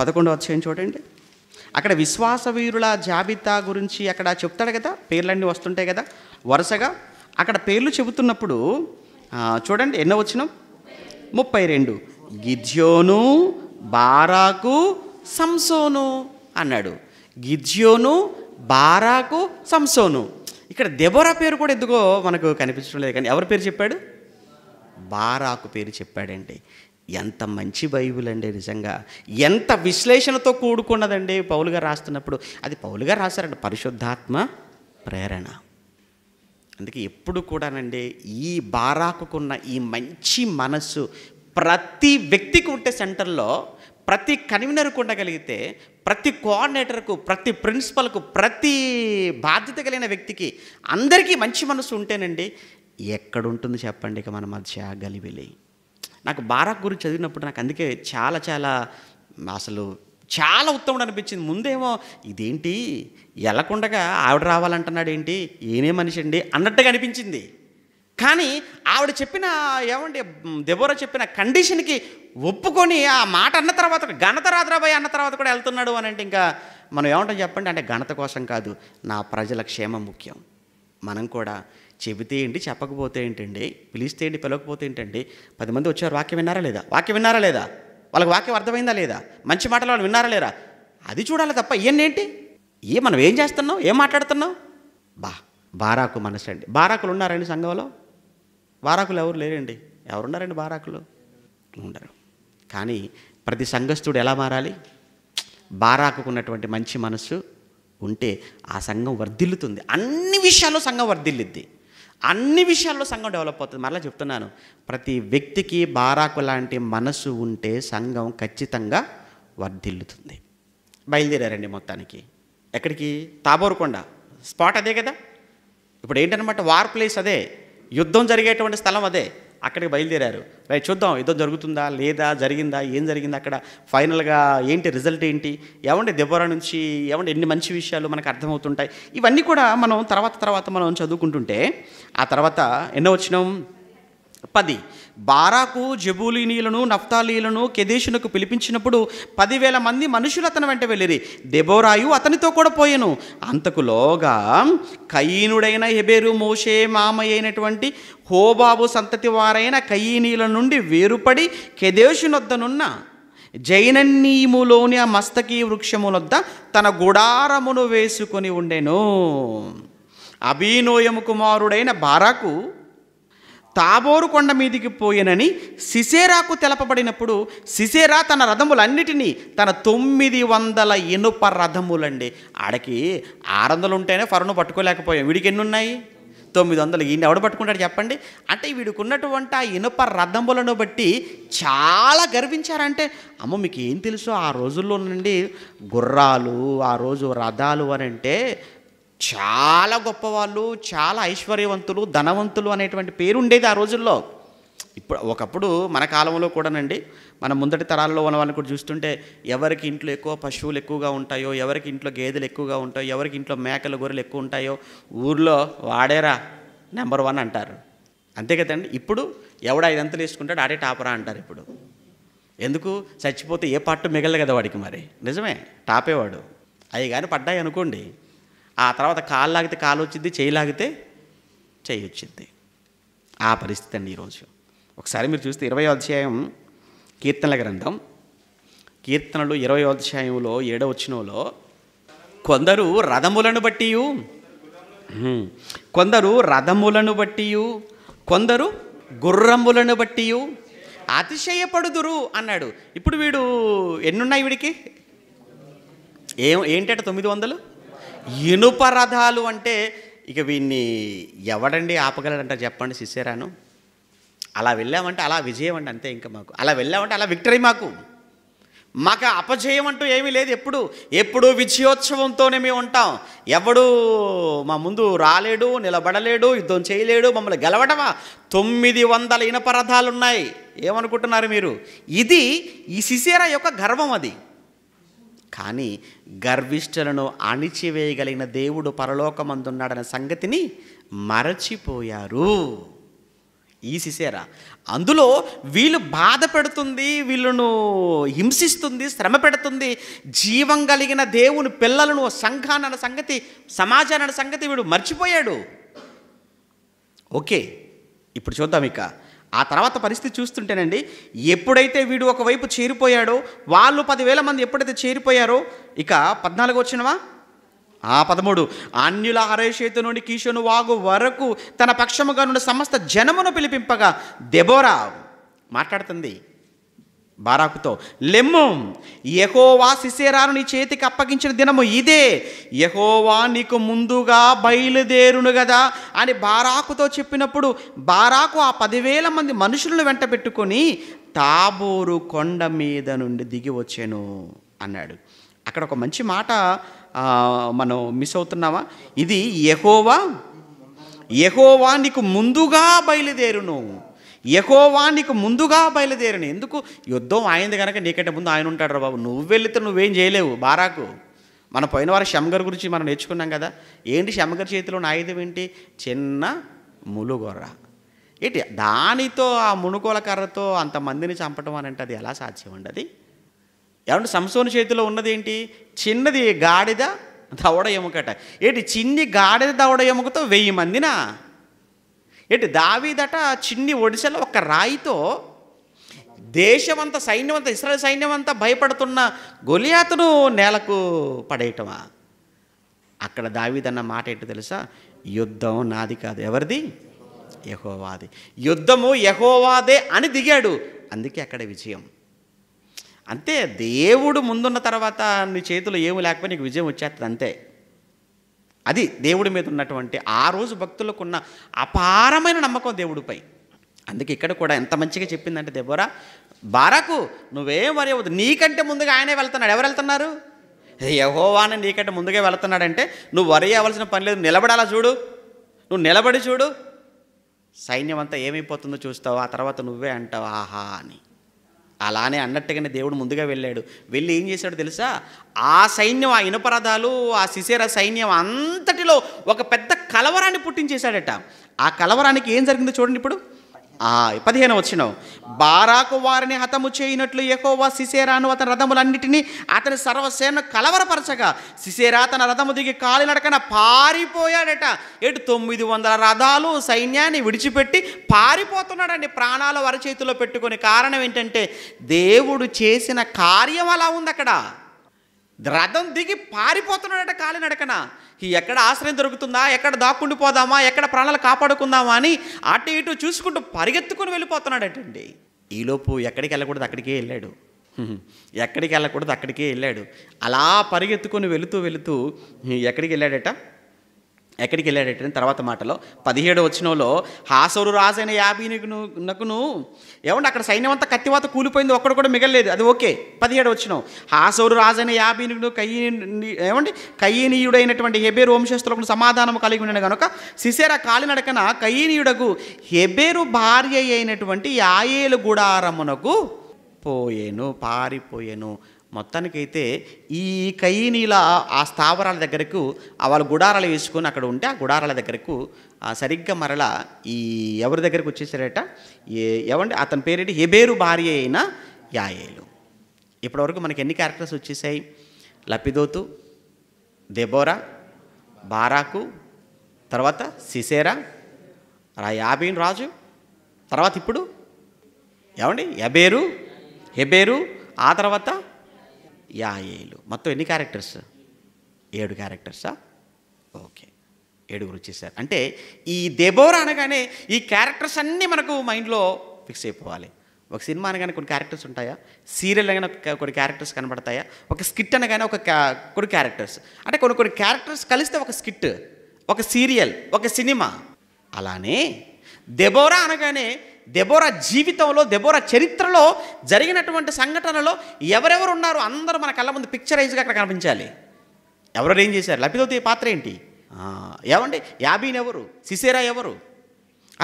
పదకొండవ అధ్యాయం చూడండి అక్కడ విశ్వాస వీరుల జాబితా గురించి అక్కడ చెప్తాడు కదా పేర్లన్నీ వస్తుంటాయి కదా వరుసగా అక్కడ పేర్లు చెబుతున్నప్పుడు చూడండి ఎన్నో వచ్చిన ముప్పై రెండు గిద్యోను బారాకు సంసోను అన్నాడు గిద్యోను బారాకు సంసోను ఇక్కడ దెబోరా పేరు కూడా ఎందుకో మనకు కనిపించడం లేదు కానీ ఎవరి పేరు చెప్పాడు బారాకు పేరు చెప్పాడండి ఎంత మంచి బైబుల్ అండి నిజంగా ఎంత విశ్లేషణతో కూడుకున్నదండి పౌలుగా రాస్తున్నప్పుడు అది పౌలుగా రాశారండి పరిశుద్ధాత్మ ప్రేరణ అందుకే ఎప్పుడు కూడానండి ఈ బారాకుకున్న ఈ మంచి మనస్సు ప్రతి వ్యక్తికి ఉంటే సెంటర్లో ప్రతి కన్వీనర్కు ఉండగలిగితే ప్రతి కోఆర్డినేటర్కు ప్రతి ప్రిన్సిపల్కు ప్రతి బాధ్యత కలిగిన వ్యక్తికి అందరికీ మంచి మనసు ఉంటేనండి ఎక్కడుంటుంది చెప్పండి ఇక మన మధ్య గలివిలి నాకు బారాక్ గురించి చదివినప్పుడు నాకు అందుకే చాలా చాలా అసలు చాలా ఉత్తముడు అనిపించింది ముందేమో ఇదేంటి ఎలకుండగా ఆవిడ రావాలంటున్నాడు ఏంటి ఏనే మనిషి అండి అన్నట్టుగా అనిపించింది కానీ ఆవిడ చెప్పిన ఏమండి దెబోర చెప్పిన కండిషన్కి ఒప్పుకొని ఆ మాట అన్న తర్వాత ఘనత రాద్రాబాయ్ అన్న తర్వాత కూడా వెళ్తున్నాడు అని అంటే ఇంకా మనం ఏమంటాం చెప్పండి అంటే ఘనత కోసం కాదు నా ప్రజల క్షేమం ముఖ్యం మనం కూడా చెబితే ఏంటి చెప్పకపోతే ఏంటండి పిలిస్తే ఏంటి పిలవకపోతే ఏంటండి పది మంది వచ్చారు వాక్యం విన్నారా లేదా వాక్యం విన్నారా లేదా వాళ్ళకి వాక్యం అర్థమైందా లేదా మంచి మాటలు వాళ్ళు విన్నారా లేరా అది చూడాలి తప్ప ఏంటి ఏ మనం ఏం చేస్తున్నాం ఏం మాట్లాడుతున్నాం బా బారాకు అండి బారాకులు ఉన్నారండి సంఘంలో బారాకులు ఎవరు లేరండి ఎవరున్నారండి బారాకులు ఉండరు కానీ ప్రతి సంఘస్థుడు ఎలా మారాలి బారాకుకున్నటువంటి మంచి మనసు ఉంటే ఆ సంఘం వర్ధిల్లుతుంది అన్ని విషయాల్లో సంఘం వర్ధిల్లుద్ది అన్ని విషయాల్లో సంఘం డెవలప్ అవుతుంది మరలా చెప్తున్నాను ప్రతి వ్యక్తికి బారాకు లాంటి మనసు ఉంటే సంఘం ఖచ్చితంగా వర్ధిల్లుతుంది బయలుదేరారండి మొత్తానికి ఎక్కడికి తాబోరుకొండ స్పాట్ అదే కదా ఇప్పుడు ఏంటనమాట వార్ ప్లేస్ అదే యుద్ధం జరిగేటువంటి స్థలం అదే అక్కడికి బయలుదేరారు రైట్ చూద్దాం యుద్ధం జరుగుతుందా లేదా జరిగిందా ఏం జరిగింది అక్కడ ఫైనల్గా ఏంటి రిజల్ట్ ఏంటి ఏమంటే దెబ్బరా నుంచి ఏమంటే ఎన్ని మంచి విషయాలు మనకు అర్థమవుతుంటాయి ఇవన్నీ కూడా మనం తర్వాత తర్వాత మనం చదువుకుంటుంటే ఆ తర్వాత ఎన్నో వచ్చినాం పది బారాకు జబూలినీలను నఫ్తాలీలను కెదేశునకు పిలిపించినప్పుడు పదివేల మంది మనుషులు అతని వెంట వెళ్ళిరి దెబోరాయు అతనితో కూడా పోయాను అంతకులోగా కయీనుడైన హెబేరు మోషే మామయ్యైనటువంటి అయినటువంటి హోబాబు సంతతి వారైన కయీనీల నుండి వేరుపడి కెదేశునొద్దనున్న జైనన్నీములోని ఆ మస్తకీ వృక్షమునొద్ద తన గుడారమును వేసుకొని ఉండెను అభినోయము కుమారుడైన బారాకు తాబోరు కొండ మీదికి పోయినని సిసేరాకు తెలపబడినప్పుడు సిసేరా తన రథములన్నిటినీ తన తొమ్మిది వందల ఇనుప రథములండి ఆడకి ఆరు వందలు ఉంటేనే ఫరును పట్టుకోలేకపోయాం వీడికి ఎన్ని ఉన్నాయి తొమ్మిది వందలు ఈయన ఎవడు పట్టుకుంటాడు చెప్పండి అంటే వీడికి ఉన్నటువంటి ఆ ఇనుప రథములను బట్టి చాలా గర్వించారంటే అమ్మ మీకు ఏం తెలుసు ఆ రోజుల్లో నుండి గుర్రాలు ఆ రోజు రథాలు అని అంటే చాలా గొప్పవాళ్ళు చాలా ఐశ్వర్యవంతులు ధనవంతులు అనేటువంటి పేరు ఉండేది ఆ రోజుల్లో ఇప్పుడు ఒకప్పుడు మన కాలంలో కూడానండి మన ముందటి తరాల్లో ఉన్న వాళ్ళని కూడా చూస్తుంటే ఎవరికి ఇంట్లో ఎక్కువ పశువులు ఎక్కువగా ఉంటాయో ఎవరికి ఇంట్లో గేదెలు ఎక్కువగా ఉంటాయో ఎవరికి ఇంట్లో మేకలు గొర్రెలు ఎక్కువ ఉంటాయో ఊర్లో వాడేరా నెంబర్ వన్ అంటారు అంతే కదండి ఇప్పుడు ఎవడ ఐదంతలు వేసుకుంటాడు ఆడే టాపరా అంటారు ఇప్పుడు ఎందుకు చచ్చిపోతే ఏ పట్టు మిగలదు కదా వాడికి మరి నిజమే టాపేవాడు అవి కానీ పడ్డాయి అనుకోండి ఆ తర్వాత కాలు లాగితే కాలు వచ్చింది చేయి లాగితే చేయి వచ్చింది ఆ పరిస్థితి అండి ఈరోజు ఒకసారి మీరు చూస్తే ఇరవై అధ్యాయం కీర్తనల గ్రంథం కీర్తనలు ఇరవై అధ్యాయంలో ఏడవ వచ్చినలో కొందరు రథములను బట్టి కొందరు రథములను బట్టి కొందరు గుర్రములను బట్టి అతిశయపడుదురు అన్నాడు ఇప్పుడు వీడు ఎన్నున్నాయి వీడికి ఏం ఏంటంటే తొమ్మిది వందలు ఇనుప రథాలు అంటే ఇక వీన్ని ఎవడండి ఆపగలడంట చెప్పండి శిశేరాను అలా వెళ్ళామంటే అలా విజయం అండి అంతే ఇంకా మాకు అలా వెళ్ళామంటే అలా విక్టరీ మాకు మాకు అపజయం అంటూ ఏమీ లేదు ఎప్పుడు ఎప్పుడు విజయోత్సవంతోనే మేము ఉంటాం ఎవడు మా ముందు రాలేడు నిలబడలేడు యుద్ధం చేయలేడు మమ్మల్ని గెలవడమా తొమ్మిది వందల ఇనపరథాలు ఉన్నాయి ఏమనుకుంటున్నారు మీరు ఇది ఈ శిశేర యొక్క గర్వం అది కానీ గర్విష్ఠులను అణిచివేయగలిగిన దేవుడు పరలోకమందున్నాడన్న సంగతిని మరచిపోయారు ఈ సిసేరా అందులో వీళ్ళు బాధ పెడుతుంది వీళ్ళను హింసిస్తుంది శ్రమ పెడుతుంది జీవం కలిగిన దేవుని పిల్లలను సంఘాన్ని సంగతి సమాజాన్ని సంగతి వీడు మర్చిపోయాడు ఓకే ఇప్పుడు చూద్దాం ఇక ఆ తర్వాత పరిస్థితి చూస్తుంటేనండి ఎప్పుడైతే వీడు ఒకవైపు చేరిపోయాడో వాళ్ళు పదివేల మంది ఎప్పుడైతే చేరిపోయారో ఇక పద్నాలుగు వచ్చినవా ఆ పదమూడు అన్యుల అరయచేతు నుండి కీషోను వాగు వరకు తన పక్షముగా నుండి సమస్త జనమును పిలిపింపగా దెబోరా మాట్లాడుతుంది బారాకుతో లెమ్ము యహోవా శిశేరాను నీ చేతికి అప్పగించిన దినము ఇదే యహోవా నీకు ముందుగా బయలుదేరును కదా అని బారాకుతో చెప్పినప్పుడు బారాకు ఆ పదివేల మంది మనుషులను వెంట పెట్టుకొని తాబోరు కొండ మీద నుండి దిగి వచ్చాను అన్నాడు అక్కడ ఒక మంచి మాట మనం మిస్ అవుతున్నామా ఇది యహోవా యహోవా నీకు ముందుగా బయలుదేరును యహోవా నీకు ముందుగా బయలుదేరిన ఎందుకు యుద్ధం ఆయనది కనుక నీకంటే ముందు ఆయన ఉంటాడు రా బాబు నువ్వు వెళితే నువ్వేం చేయలేవు బారాకు మన పోయిన వారు షమ్గర్ గురించి మనం నేర్చుకున్నాం కదా ఏంటి శమగర్ చేతిలో ఆయుధం ఏంటి చిన్న ములుగొర్ర ఏంటి దానితో ఆ మునుకోల కర్రతో అంతమందిని చంపటం అని అంటే అది ఎలా సాధ్యం అండి అది ఏమంటే సంసోని చేతిలో ఉన్నది ఏంటి చిన్నది గాడిద దవడ ఎముకట ఏంటి చిన్ని గాడిద దవడ ఎముకతో వెయ్యి మందినా ఏంటి దావీదట చిన్ని ఒడిశలో ఒక రాయితో దేశమంతా సైన్యమంతా ఇస్రాయల్ సైన్యమంతా భయపడుతున్న గొలియాతును నేలకు పడేయటమా అక్కడ దావీదన్న మాట ఏంటి తెలుసా యుద్ధం నాది కాదు ఎవరిది యహోవాది యుద్ధము యహోవాదే అని దిగాడు అందుకే అక్కడ విజయం అంతే దేవుడు ముందున్న తర్వాత నీ చేతిలో ఏమి లేకపోయినా నీకు విజయం వచ్చేస్తుంది అంతే అది దేవుడి మీద ఉన్నటువంటి ఆ రోజు భక్తులకున్న అపారమైన నమ్మకం దేవుడిపై అందుకే ఇక్కడ కూడా ఎంత మంచిగా చెప్పిందంటే దెబ్బరా బారాకు నువ్వేం వరి అవ్వదు నీకంటే ముందుగా ఆయనే వెళ్తున్నాడు ఎవరు వెళ్తున్నారు యహోవాని నీకంటే ముందుగా వెళ్తున్నాడంటే నువ్వు వరి అవ్వాల్సిన పని లేదు నిలబడాలా చూడు నువ్వు నిలబడి చూడు సైన్యం అంతా ఏమైపోతుందో చూస్తావు ఆ తర్వాత నువ్వే అంటావు ఆహా అని అలానే అన్నట్టుగానే దేవుడు ముందుగా వెళ్ళాడు వెళ్ళి ఏం చేశాడు తెలుసా ఆ సైన్యం ఆ ఇనపరదాలు ఆ శిశేర సైన్యం అంతటిలో ఒక పెద్ద కలవరాన్ని పుట్టించేశాడట ఆ కలవరానికి ఏం జరిగిందో చూడండి ఇప్పుడు పదిహేను వచ్చిన బారాకు వారిని హతము చేయనట్లు ఎహోవా సిసేరాను అతని రథములన్నిటినీ అతని సర్వసేన కలవరపరచగా సిసేరా తన రథము దిగి కాలినడకన పారిపోయాడట ఎటు తొమ్మిది వందల రథాలు సైన్యాన్ని విడిచిపెట్టి పారిపోతున్నాడండి ప్రాణాలు వరచేతిలో పెట్టుకునే కారణం ఏంటంటే దేవుడు చేసిన కార్యం అలా ఉంది అక్కడ రథం దిగి పారిపోతున్నాడట కాలినడకన ఈ ఎక్కడ ఆశ్రయం దొరుకుతుందా ఎక్కడ దాక్కుండిపోదామా ఎక్కడ ప్రాణాలు కాపాడుకుందామా అని అటు ఇటు చూసుకుంటూ పరిగెత్తుకుని వెళ్ళిపోతున్నాడటండి ఈలోపు ఎక్కడికి వెళ్ళకూడదు అక్కడికే వెళ్ళాడు ఎక్కడికి వెళ్ళకూడదు అక్కడికే వెళ్ళాడు అలా పరిగెత్తుకొని వెళుతూ వెళుతూ ఎక్కడికి వెళ్ళాడట ఎక్కడికి వెళ్ళాడట తర్వాత మాటలో పదిహేడు వచ్చినలో హాసురు రాజైన నకును ఏమంటే అక్కడ సైన్యం అంతా కత్తివాత కూలిపోయింది ఒక్కడ కూడా మిగలలేదు అది ఓకే పదిహేడు వచ్చినాం హాసౌరు రాజైన యాబీనుడు కయ్యి ఏమండి కయ్యనీయుడైనటువంటి హెబేరు వంశస్థులకు సమాధానం కలిగి ఉన్నాడు కనుక సిసేర కాలినడకన కయ్యనీయుడకు హెబేరు భార్య అయినటువంటి యాయేలు గుడారమునకు పోయేను పారిపోయేను మొత్తానికైతే ఈ కయనీల ఆ స్థావరాల దగ్గరకు వాళ్ళ గుడారాలు వేసుకొని అక్కడ ఉంటే ఆ గుడారాల దగ్గరకు సరిగ్గా మరల ఈ ఎవరి దగ్గరకు వచ్చేసారట ఏమంటే అతని పేరేంటి హెబేరు భార్య అయిన యాయేలు ఇప్పటివరకు మనకి ఎన్ని క్యారెక్టర్స్ వచ్చేసాయి లపిదోతు దెబోరా బారాకు తర్వాత సిసేరా యాబీన్ రాజు తర్వాత ఇప్పుడు ఏమండి ఎబేరు హెబేరు ఆ తర్వాత యాయేలు మొత్తం ఎన్ని క్యారెక్టర్స్ ఏడు క్యారెక్టర్సా ఓకే ఏడుగురు వచ్చేసారు అంటే ఈ దేబోరా అనగానే ఈ క్యారెక్టర్స్ అన్నీ మనకు మైండ్లో ఫిక్స్ అయిపోవాలి ఒక సినిమా అనగానే కొన్ని క్యారెక్టర్స్ ఉంటాయా సీరియల్ అనగానే కొన్ని క్యారెక్టర్స్ కనబడతాయా ఒక స్కిట్ అనగానే ఒక కొన్ని క్యారెక్టర్స్ అంటే కొన్ని కొన్ని క్యారెక్టర్స్ కలిస్తే ఒక స్కిట్ ఒక సీరియల్ ఒక సినిమా అలానే దెబోరా అనగానే దెబోర జీవితంలో దెబోర చరిత్రలో జరిగినటువంటి సంఘటనలో ఎవరెవరు ఉన్నారు అందరూ మన కళ్ళ ముందు పిక్చరైజ్గా అక్కడ కనిపించాలి ఎవరెవరు ఏం చేశారు లభితోతి పాత్ర ఏంటి ఏమండి యాబీన్ ఎవరు సిసేరా ఎవరు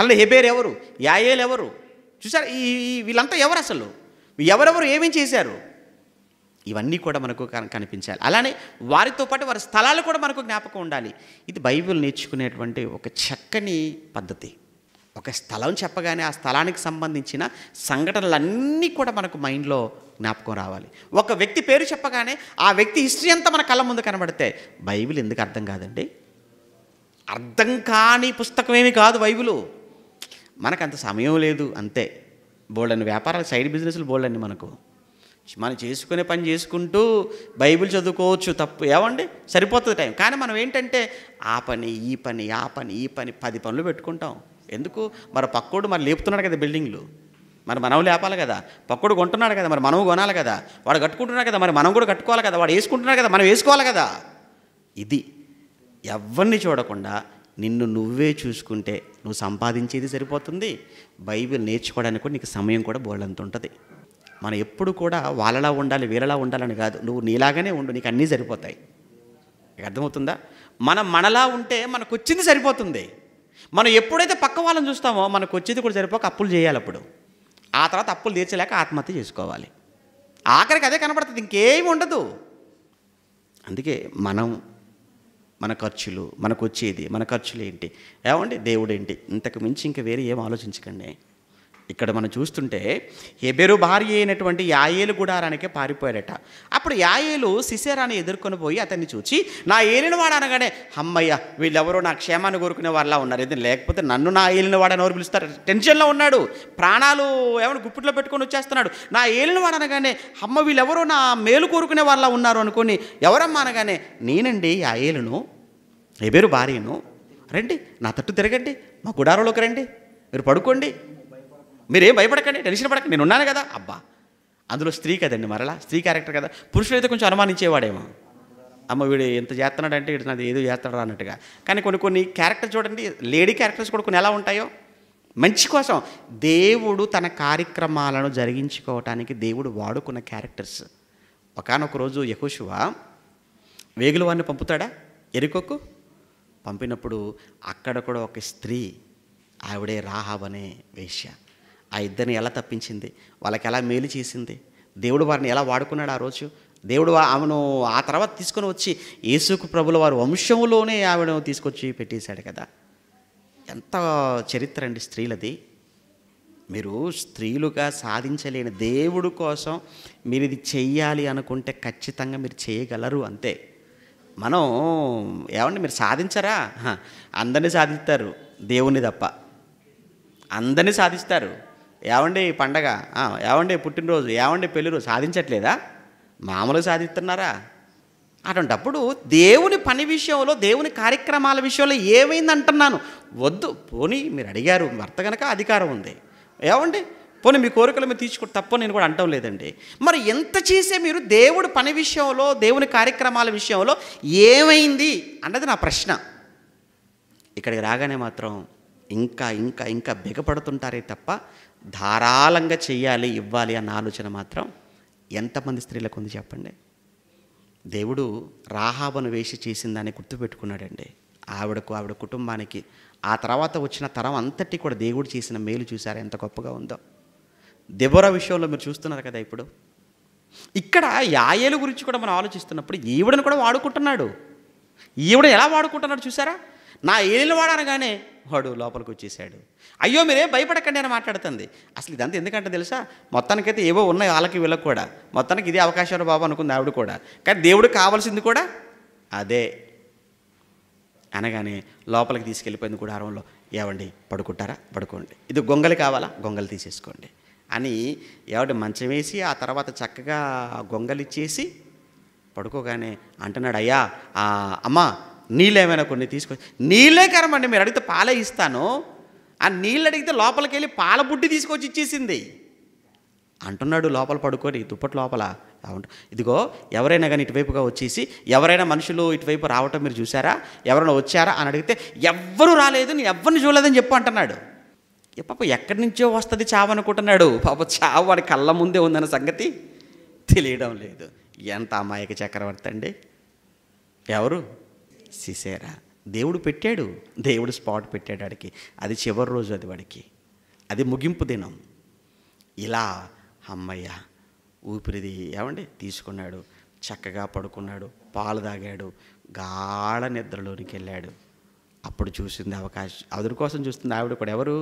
అలా హెబేర్ ఎవరు యాయేలు ఎవరు చూసారు ఈ వీళ్ళంతా ఎవరు అసలు ఎవరెవరు ఏమేం చేశారు ఇవన్నీ కూడా మనకు కనిపించాలి అలానే వారితో పాటు వారి స్థలాలు కూడా మనకు జ్ఞాపకం ఉండాలి ఇది బైబిల్ నేర్చుకునేటువంటి ఒక చక్కని పద్ధతి ఒక స్థలం చెప్పగానే ఆ స్థలానికి సంబంధించిన సంఘటనలన్నీ కూడా మనకు మైండ్లో జ్ఞాపకం రావాలి ఒక వ్యక్తి పేరు చెప్పగానే ఆ వ్యక్తి హిస్టరీ అంతా మన కళ్ళ ముందు కనబడితే బైబిల్ ఎందుకు అర్థం కాదండి అర్థం కాని పుస్తకం ఏమి కాదు బైబిలు మనకు అంత సమయం లేదు అంతే బోల్డని వ్యాపారాలు సైడ్ బిజినెస్లు బోల్డని మనకు మనం చేసుకునే పని చేసుకుంటూ బైబిల్ చదువుకోవచ్చు తప్పు ఏమండి సరిపోతుంది టైం కానీ మనం ఏంటంటే ఆ పని ఈ పని ఆ పని ఈ పని పది పనులు పెట్టుకుంటాం ఎందుకు మరి పక్కోడు మరి లేపుతున్నాడు కదా బిల్డింగ్లు మరి మనం లేపాలి కదా పక్కోడు కొంటున్నాడు కదా మరి మనం కొనాలి కదా వాడు కట్టుకుంటున్నాడు కదా మరి మనం కూడా కట్టుకోవాలి కదా వాడు వేసుకుంటున్నాడు కదా మనం వేసుకోవాలి కదా ఇది ఎవరిని చూడకుండా నిన్ను నువ్వే చూసుకుంటే నువ్వు సంపాదించేది సరిపోతుంది బైబిల్ నేర్చుకోవడానికి కూడా నీకు సమయం కూడా బోళ్ళంత ఉంటుంది మనం ఎప్పుడు కూడా వాళ్ళలా ఉండాలి వీళ్ళలా ఉండాలని కాదు నువ్వు నీలాగానే ఉండు నీకు అన్నీ సరిపోతాయి అర్థమవుతుందా మనం మనలా ఉంటే మనకు వచ్చింది సరిపోతుంది మనం ఎప్పుడైతే పక్క వాళ్ళని చూస్తామో మనకు వచ్చేది కూడా సరిపోక అప్పులు చేయాలి అప్పుడు ఆ తర్వాత అప్పులు తీర్చలేక ఆత్మహత్య చేసుకోవాలి ఆఖరికి అదే కనపడుతుంది ఇంకేమి ఉండదు అందుకే మనం మన ఖర్చులు మనకు వచ్చేది మన ఖర్చులు ఏంటి ఏమండి దేవుడేంటి ఇంతకు మించి ఇంకా వేరే ఏం ఆలోచించకండి ఇక్కడ మనం చూస్తుంటే ఎబెరు భార్య అయినటువంటి యాయేలు గుడారానికే పారిపోయాడట అప్పుడు యాయేలు సిసేరాని ఎదుర్కొని పోయి అతన్ని చూచి నా వాడు అనగానే అమ్మయ్య వీళ్ళెవరో నా క్షేమాన్ని కోరుకునే వాళ్ళ ఉన్నారు ఇది లేకపోతే నన్ను నా వాడు అని పిలుస్తారు టెన్షన్లో ఉన్నాడు ప్రాణాలు ఏమైనా గుప్పిట్లో పెట్టుకొని వచ్చేస్తున్నాడు నా వాడు అనగానే అమ్మ వీళ్ళెవరో నా మేలు కోరుకునే వాళ్ళ ఉన్నారు అనుకొని ఎవరమ్మా అనగానే నేనండి యాయేలును ఎబెరు భార్యను రండి నా తట్టు తిరగండి మా గుడారంలోకి రండి మీరు పడుకోండి మీరేం భయపడకండి టెన్షన్ పడకండి నేను ఉన్నాను కదా అబ్బా అందులో స్త్రీ కదండి మరలా స్త్రీ క్యారెక్టర్ కదా పురుషులైతే కొంచెం అనుమానించేవాడేమో అమ్మ వీడు ఎంత చేస్తున్నాడంటే వీడు నాది ఏదో చేస్తాడు అన్నట్టుగా కానీ కొన్ని కొన్ని క్యారెక్టర్ చూడండి లేడీ క్యారెక్టర్స్ కూడా కొన్ని ఎలా ఉంటాయో మంచి కోసం దేవుడు తన కార్యక్రమాలను జరిగించుకోవటానికి దేవుడు వాడుకున్న క్యారెక్టర్స్ ఒకనొక రోజు యహోశివ వేగుల వారిని పంపుతాడా ఎరుకొక్కు పంపినప్పుడు అక్కడ కూడా ఒక స్త్రీ ఆవిడే రాహవనే వేశ్య ఆ ఇద్దరిని ఎలా తప్పించింది వాళ్ళకి ఎలా మేలు చేసింది దేవుడు వారిని ఎలా వాడుకున్నాడు ఆ రోజు దేవుడు ఆమెను ఆ తర్వాత తీసుకొని వచ్చి యేసుకు ప్రభుల వారి వంశంలోనే ఆమెను తీసుకొచ్చి పెట్టేశాడు కదా ఎంత చరిత్ర అండి స్త్రీలది మీరు స్త్రీలుగా సాధించలేని దేవుడు కోసం మీరు ఇది చెయ్యాలి అనుకుంటే ఖచ్చితంగా మీరు చేయగలరు అంతే మనం ఏమండి మీరు సాధించరా అందరినీ సాధిస్తారు దేవుణ్ణి తప్ప అందరినీ సాధిస్తారు ఏమండి పండగ ఏమండి పుట్టినరోజు ఏమండి రోజు సాధించట్లేదా మామూలుగా సాధిస్తున్నారా అటువంటప్పుడు దేవుని పని విషయంలో దేవుని కార్యక్రమాల విషయంలో ఏమైంది అంటున్నాను వద్దు పోనీ మీరు అడిగారు భర్త కనుక అధికారం ఉంది ఏమండి పోనీ మీ కోరికలు మీరు తీర్చుకో తప్ప నేను కూడా అంటం లేదండి మరి ఎంత చేసే మీరు దేవుడు పని విషయంలో దేవుని కార్యక్రమాల విషయంలో ఏమైంది అన్నది నా ప్రశ్న ఇక్కడికి రాగానే మాత్రం ఇంకా ఇంకా ఇంకా బిగపడుతుంటారే తప్ప ధారాళంగా చెయ్యాలి ఇవ్వాలి అన్న ఆలోచన మాత్రం ఎంతమంది స్త్రీలకు ఉంది చెప్పండి దేవుడు రాహాబను వేసి చేసిందని గుర్తుపెట్టుకున్నాడండి ఆవిడకు ఆవిడ కుటుంబానికి ఆ తర్వాత వచ్చిన తరం అంతటి కూడా దేవుడు చేసిన మేలు చూశారు ఎంత గొప్పగా ఉందో దెబోరా విషయంలో మీరు చూస్తున్నారు కదా ఇప్పుడు ఇక్కడ యాయేలు గురించి కూడా మనం ఆలోచిస్తున్నప్పుడు ఈవిడను కూడా వాడుకుంటున్నాడు ఈవిడ ఎలా వాడుకుంటున్నాడు చూసారా నా ఏలు వాడనగానే వాడు లోపలికి వచ్చేసాడు అయ్యో మీరేం భయపడకండి అని మాట్లాడుతుంది అసలు ఇదంతా ఎందుకంటే తెలుసా మొత్తానికైతే ఏవో ఉన్నాయి వాళ్ళకి వీళ్ళకి కూడా మొత్తానికి ఇదే అవకాశం బాబు అనుకుంది ఆవిడ కూడా కానీ దేవుడు కావాల్సింది కూడా అదే అనగానే లోపలికి తీసుకెళ్ళిపోయింది కూడా ఆరంలో ఏవండి పడుకుంటారా పడుకోండి ఇది గొంగలి కావాలా గొంగలు తీసేసుకోండి అని ఏవండి మంచం వేసి ఆ తర్వాత చక్కగా గొంగలిచ్చేసి పడుకోగానే అంటున్నాడు అయ్యా అమ్మ నీళ్ళేమైనా కొన్ని తీసుకొని నీళ్ళే కరమండి మీరు అడిగితే పాలే ఇస్తాను ఆ నీళ్ళు అడిగితే లోపలికి వెళ్ళి పాల బుడ్డి తీసుకొచ్చి ఇచ్చేసింది అంటున్నాడు లోపల పడుకొని దుప్పటి లోపల ఇదిగో ఎవరైనా కానీ ఇటువైపుగా వచ్చేసి ఎవరైనా మనుషులు ఇటువైపు రావటం మీరు చూసారా ఎవరైనా వచ్చారా అని అడిగితే ఎవ్వరూ రాలేదు నేను ఎవరిని చూడలేదని చెప్పు అంటున్నాడు పాప ఎక్కడి నుంచో వస్తుంది చావు అనుకుంటున్నాడు పాప చావు వాడి కళ్ళ ముందే ఉందన్న సంగతి తెలియడం లేదు ఎంత అమాయక చక్రవర్తి అండి ఎవరు సిసేరా దేవుడు పెట్టాడు దేవుడు స్పాట్ పెట్టాడు వాడికి అది చివరి రోజు అది వాడికి అది ముగింపు దినం ఇలా అమ్మయ్య ఊపిరిది ఏమండి తీసుకున్నాడు చక్కగా పడుకున్నాడు పాలు తాగాడు గాఢ నిద్రలోనికి వెళ్ళాడు అప్పుడు చూసింది అవకాశం ఆవిడ కోసం చూస్తుంది ఆవిడ కూడా ఎవరు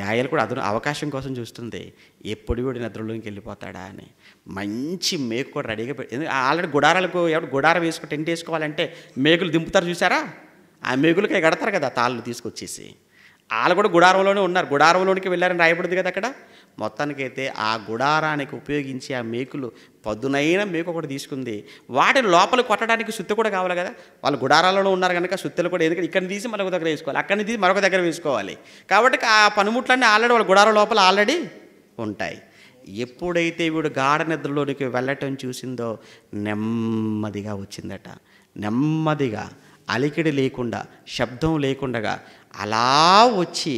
యాయలు కూడా అతను అవకాశం కోసం చూస్తుంది ఎప్పుడు వీడు నిద్రలోకి వెళ్ళిపోతాడా అని మంచి మేకు కూడా రెడీగా పెట్టి ఆల్రెడీ గుడారాలకు ఎవరు గుడారం వేసుకుని టెంట్ వేసుకోవాలంటే మేకులు దింపుతారు చూసారా ఆ మేకులకి కడతారు కదా తాళ్ళు తీసుకొచ్చేసి వాళ్ళు కూడా గుడారంలోనే ఉన్నారు గుడారంలోనికి వెళ్ళారని రాయబడింది కదా అక్కడ మొత్తానికైతే ఆ గుడారానికి ఉపయోగించి ఆ మేకులు పదునైన మేకు ఒకటి తీసుకుంది వాటిని లోపల కొట్టడానికి సుత్తి కూడా కావాలి కదా వాళ్ళు గుడారాలలో ఉన్నారు కనుక సుత్తులు కూడా ఎందుకంటే ఇక్కడ తీసి మరొక దగ్గర వేసుకోవాలి అక్కడిని తీసి మరొక దగ్గర వేసుకోవాలి కాబట్టి ఆ పనిముట్లన్నీ ఆల్రెడీ వాళ్ళ గుడార లోపల ఆల్రెడీ ఉంటాయి ఎప్పుడైతే వీడు గాఢ నిద్రలోనికి వెళ్ళటం చూసిందో నెమ్మదిగా వచ్చిందట నెమ్మదిగా అలికిడి లేకుండా శబ్దం లేకుండగా అలా వచ్చి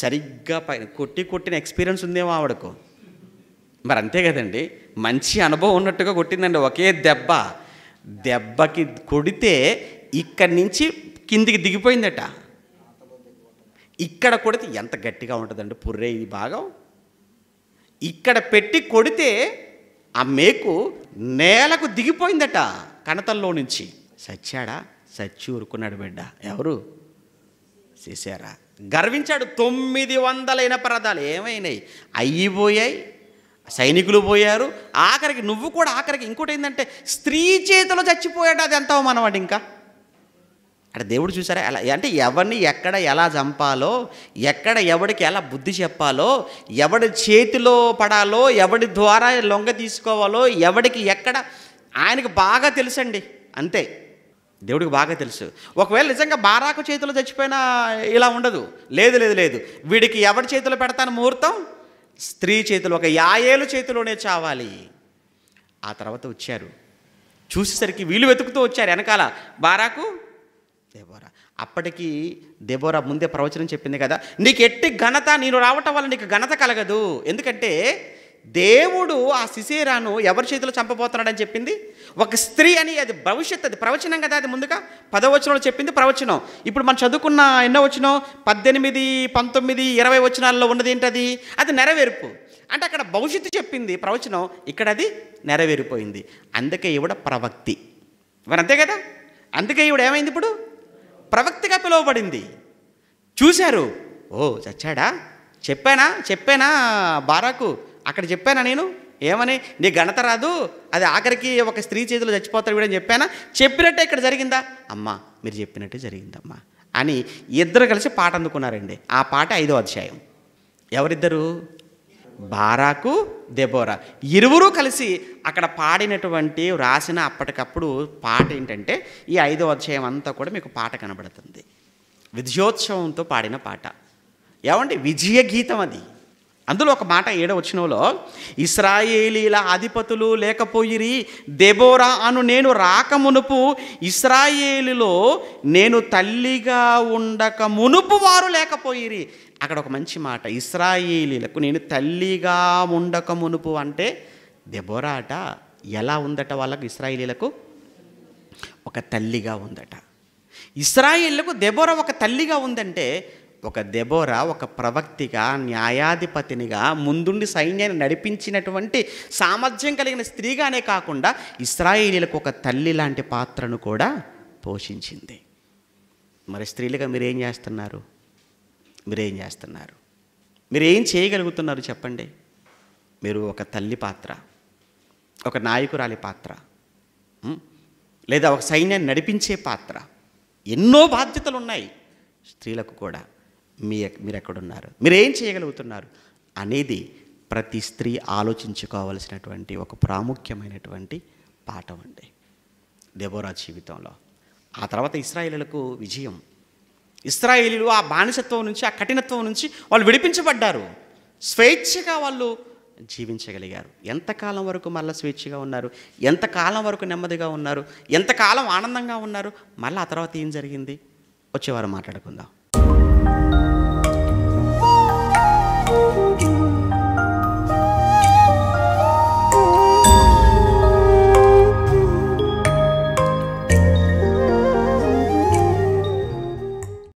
సరిగ్గా కొట్టి కొట్టిన ఎక్స్పీరియన్స్ ఉందేమో ఆవిడకు మరి అంతే కదండి మంచి అనుభవం ఉన్నట్టుగా కొట్టిందండి ఒకే దెబ్బ దెబ్బకి కొడితే ఇక్కడి నుంచి కిందికి దిగిపోయిందట ఇక్కడ కొడితే ఎంత గట్టిగా ఉంటుందండి పుర్రే ఈ భాగం ఇక్కడ పెట్టి కొడితే ఆ మేకు నేలకు దిగిపోయిందట కణతల్లో నుంచి సచ్చాడా సచ్చి ఊరుకున్నాడు బిడ్డ ఎవరు చేశారా గర్వించాడు తొమ్మిది వందల ప్రదాలు ఏమైనాయి అయ్యి పోయాయి సైనికులు పోయారు ఆఖరికి నువ్వు కూడా ఆఖరికి ఇంకోటి ఏంటంటే స్త్రీ చేతిలో చచ్చిపోయాడు అది ఎంత మనవాడు ఇంకా అంటే దేవుడు చూసారా ఎలా అంటే ఎవరిని ఎక్కడ ఎలా చంపాలో ఎక్కడ ఎవడికి ఎలా బుద్ధి చెప్పాలో ఎవడి చేతిలో పడాలో ఎవడి ద్వారా లొంగ తీసుకోవాలో ఎవడికి ఎక్కడ ఆయనకు బాగా తెలుసండి అంతే దేవుడికి బాగా తెలుసు ఒకవేళ నిజంగా బారాకు చేతిలో చచ్చిపోయినా ఇలా ఉండదు లేదు లేదు లేదు వీడికి ఎవరి చేతిలో పెడతాను ముహూర్తం స్త్రీ చేతులు ఒక యాయేలు చేతిలోనే చావాలి ఆ తర్వాత వచ్చారు చూసేసరికి వీళ్ళు వెతుకుతూ వచ్చారు వెనకాల బారాకు దేబోరా అప్పటికి దేబోరా ముందే ప్రవచనం చెప్పింది కదా నీకు ఎట్టి ఘనత నేను రావటం వల్ల నీకు ఘనత కలగదు ఎందుకంటే దేవుడు ఆ శిశీరాను ఎవరి చేతిలో చంపబోతున్నాడని చెప్పింది ఒక స్త్రీ అని అది భవిష్యత్ అది ప్రవచనం కదా అది ముందుగా పదవచనంలో చెప్పింది ప్రవచనం ఇప్పుడు మనం చదువుకున్న ఎన్నో వచనం పద్దెనిమిది పంతొమ్మిది ఇరవై వచనాల్లో ఉన్నది ఏంటది అది నెరవేర్పు అంటే అక్కడ భవిష్యత్తు చెప్పింది ప్రవచనం ఇక్కడ అది నెరవేరిపోయింది అందుకే ఈవిడ ప్రవక్తి మరి అంతే కదా అందుకే ఈవిడ ఏమైంది ఇప్పుడు ప్రవక్తిగా పిలువబడింది చూశారు ఓ చచ్చాడా చెప్పానా చెప్పానా బారాకు అక్కడ చెప్పానా నేను ఏమని నీ ఘనత రాదు అది ఆఖరికి ఒక స్త్రీ చేతిలో చచ్చిపోతాడు వీడని చెప్పానా చెప్పినట్టే ఇక్కడ జరిగిందా అమ్మా మీరు చెప్పినట్టే జరిగిందమ్మా అని ఇద్దరు కలిసి పాట అందుకున్నారండి ఆ పాట ఐదో అధ్యాయం ఎవరిద్దరు బారాకు దెబోరా ఇరువురు కలిసి అక్కడ పాడినటువంటి రాసిన అప్పటికప్పుడు పాట ఏంటంటే ఈ ఐదో అధ్యాయం అంతా కూడా మీకు పాట కనబడుతుంది విజయోత్సవంతో పాడిన పాట ఏమంటే విజయ గీతం అది అందులో ఒక మాట ఏడో వచ్చినలో ఇస్రాయేలీల అధిపతులు లేకపోయిరి దెబోరా అను నేను రాకమునుపు ఇస్రాయేలీలో నేను తల్లిగా ఉండక మునుపు వారు లేకపోయిరి అక్కడ ఒక మంచి మాట ఇస్రాయేలీలకు నేను తల్లిగా ఉండక మునుపు అంటే దెబోరా అట ఎలా ఉందట వాళ్ళకు ఇస్రాయేలీలకు ఒక తల్లిగా ఉందట ఇస్రాయేళ్లకు దెబోరా ఒక తల్లిగా ఉందంటే ఒక దెబోరా ఒక ప్రవక్తిగా న్యాయాధిపతినిగా ముందుండి సైన్యాన్ని నడిపించినటువంటి సామర్థ్యం కలిగిన స్త్రీగానే కాకుండా ఇస్రాయేలీలకు ఒక తల్లి లాంటి పాత్రను కూడా పోషించింది మరి స్త్రీలుగా మీరేం చేస్తున్నారు మీరేం చేస్తున్నారు మీరేం చేయగలుగుతున్నారు చెప్పండి మీరు ఒక తల్లి పాత్ర ఒక నాయకురాలి పాత్ర లేదా ఒక సైన్యాన్ని నడిపించే పాత్ర ఎన్నో బాధ్యతలు ఉన్నాయి స్త్రీలకు కూడా మీ మీరు ఎక్కడున్నారు మీరు ఏం చేయగలుగుతున్నారు అనేది ప్రతి స్త్రీ ఆలోచించుకోవలసినటువంటి ఒక ప్రాముఖ్యమైనటువంటి పాఠం అండి దెబోరా జీవితంలో ఆ తర్వాత ఇస్రాయేలులకు విజయం ఇస్రాయేలీలు ఆ బానిసత్వం నుంచి ఆ కఠినత్వం నుంచి వాళ్ళు విడిపించబడ్డారు స్వేచ్ఛగా వాళ్ళు జీవించగలిగారు ఎంతకాలం వరకు మళ్ళీ స్వేచ్ఛగా ఉన్నారు ఎంతకాలం వరకు నెమ్మదిగా ఉన్నారు ఎంతకాలం ఆనందంగా ఉన్నారు మళ్ళీ ఆ తర్వాత ఏం జరిగింది వచ్చేవారు మాట్లాడుకుందాం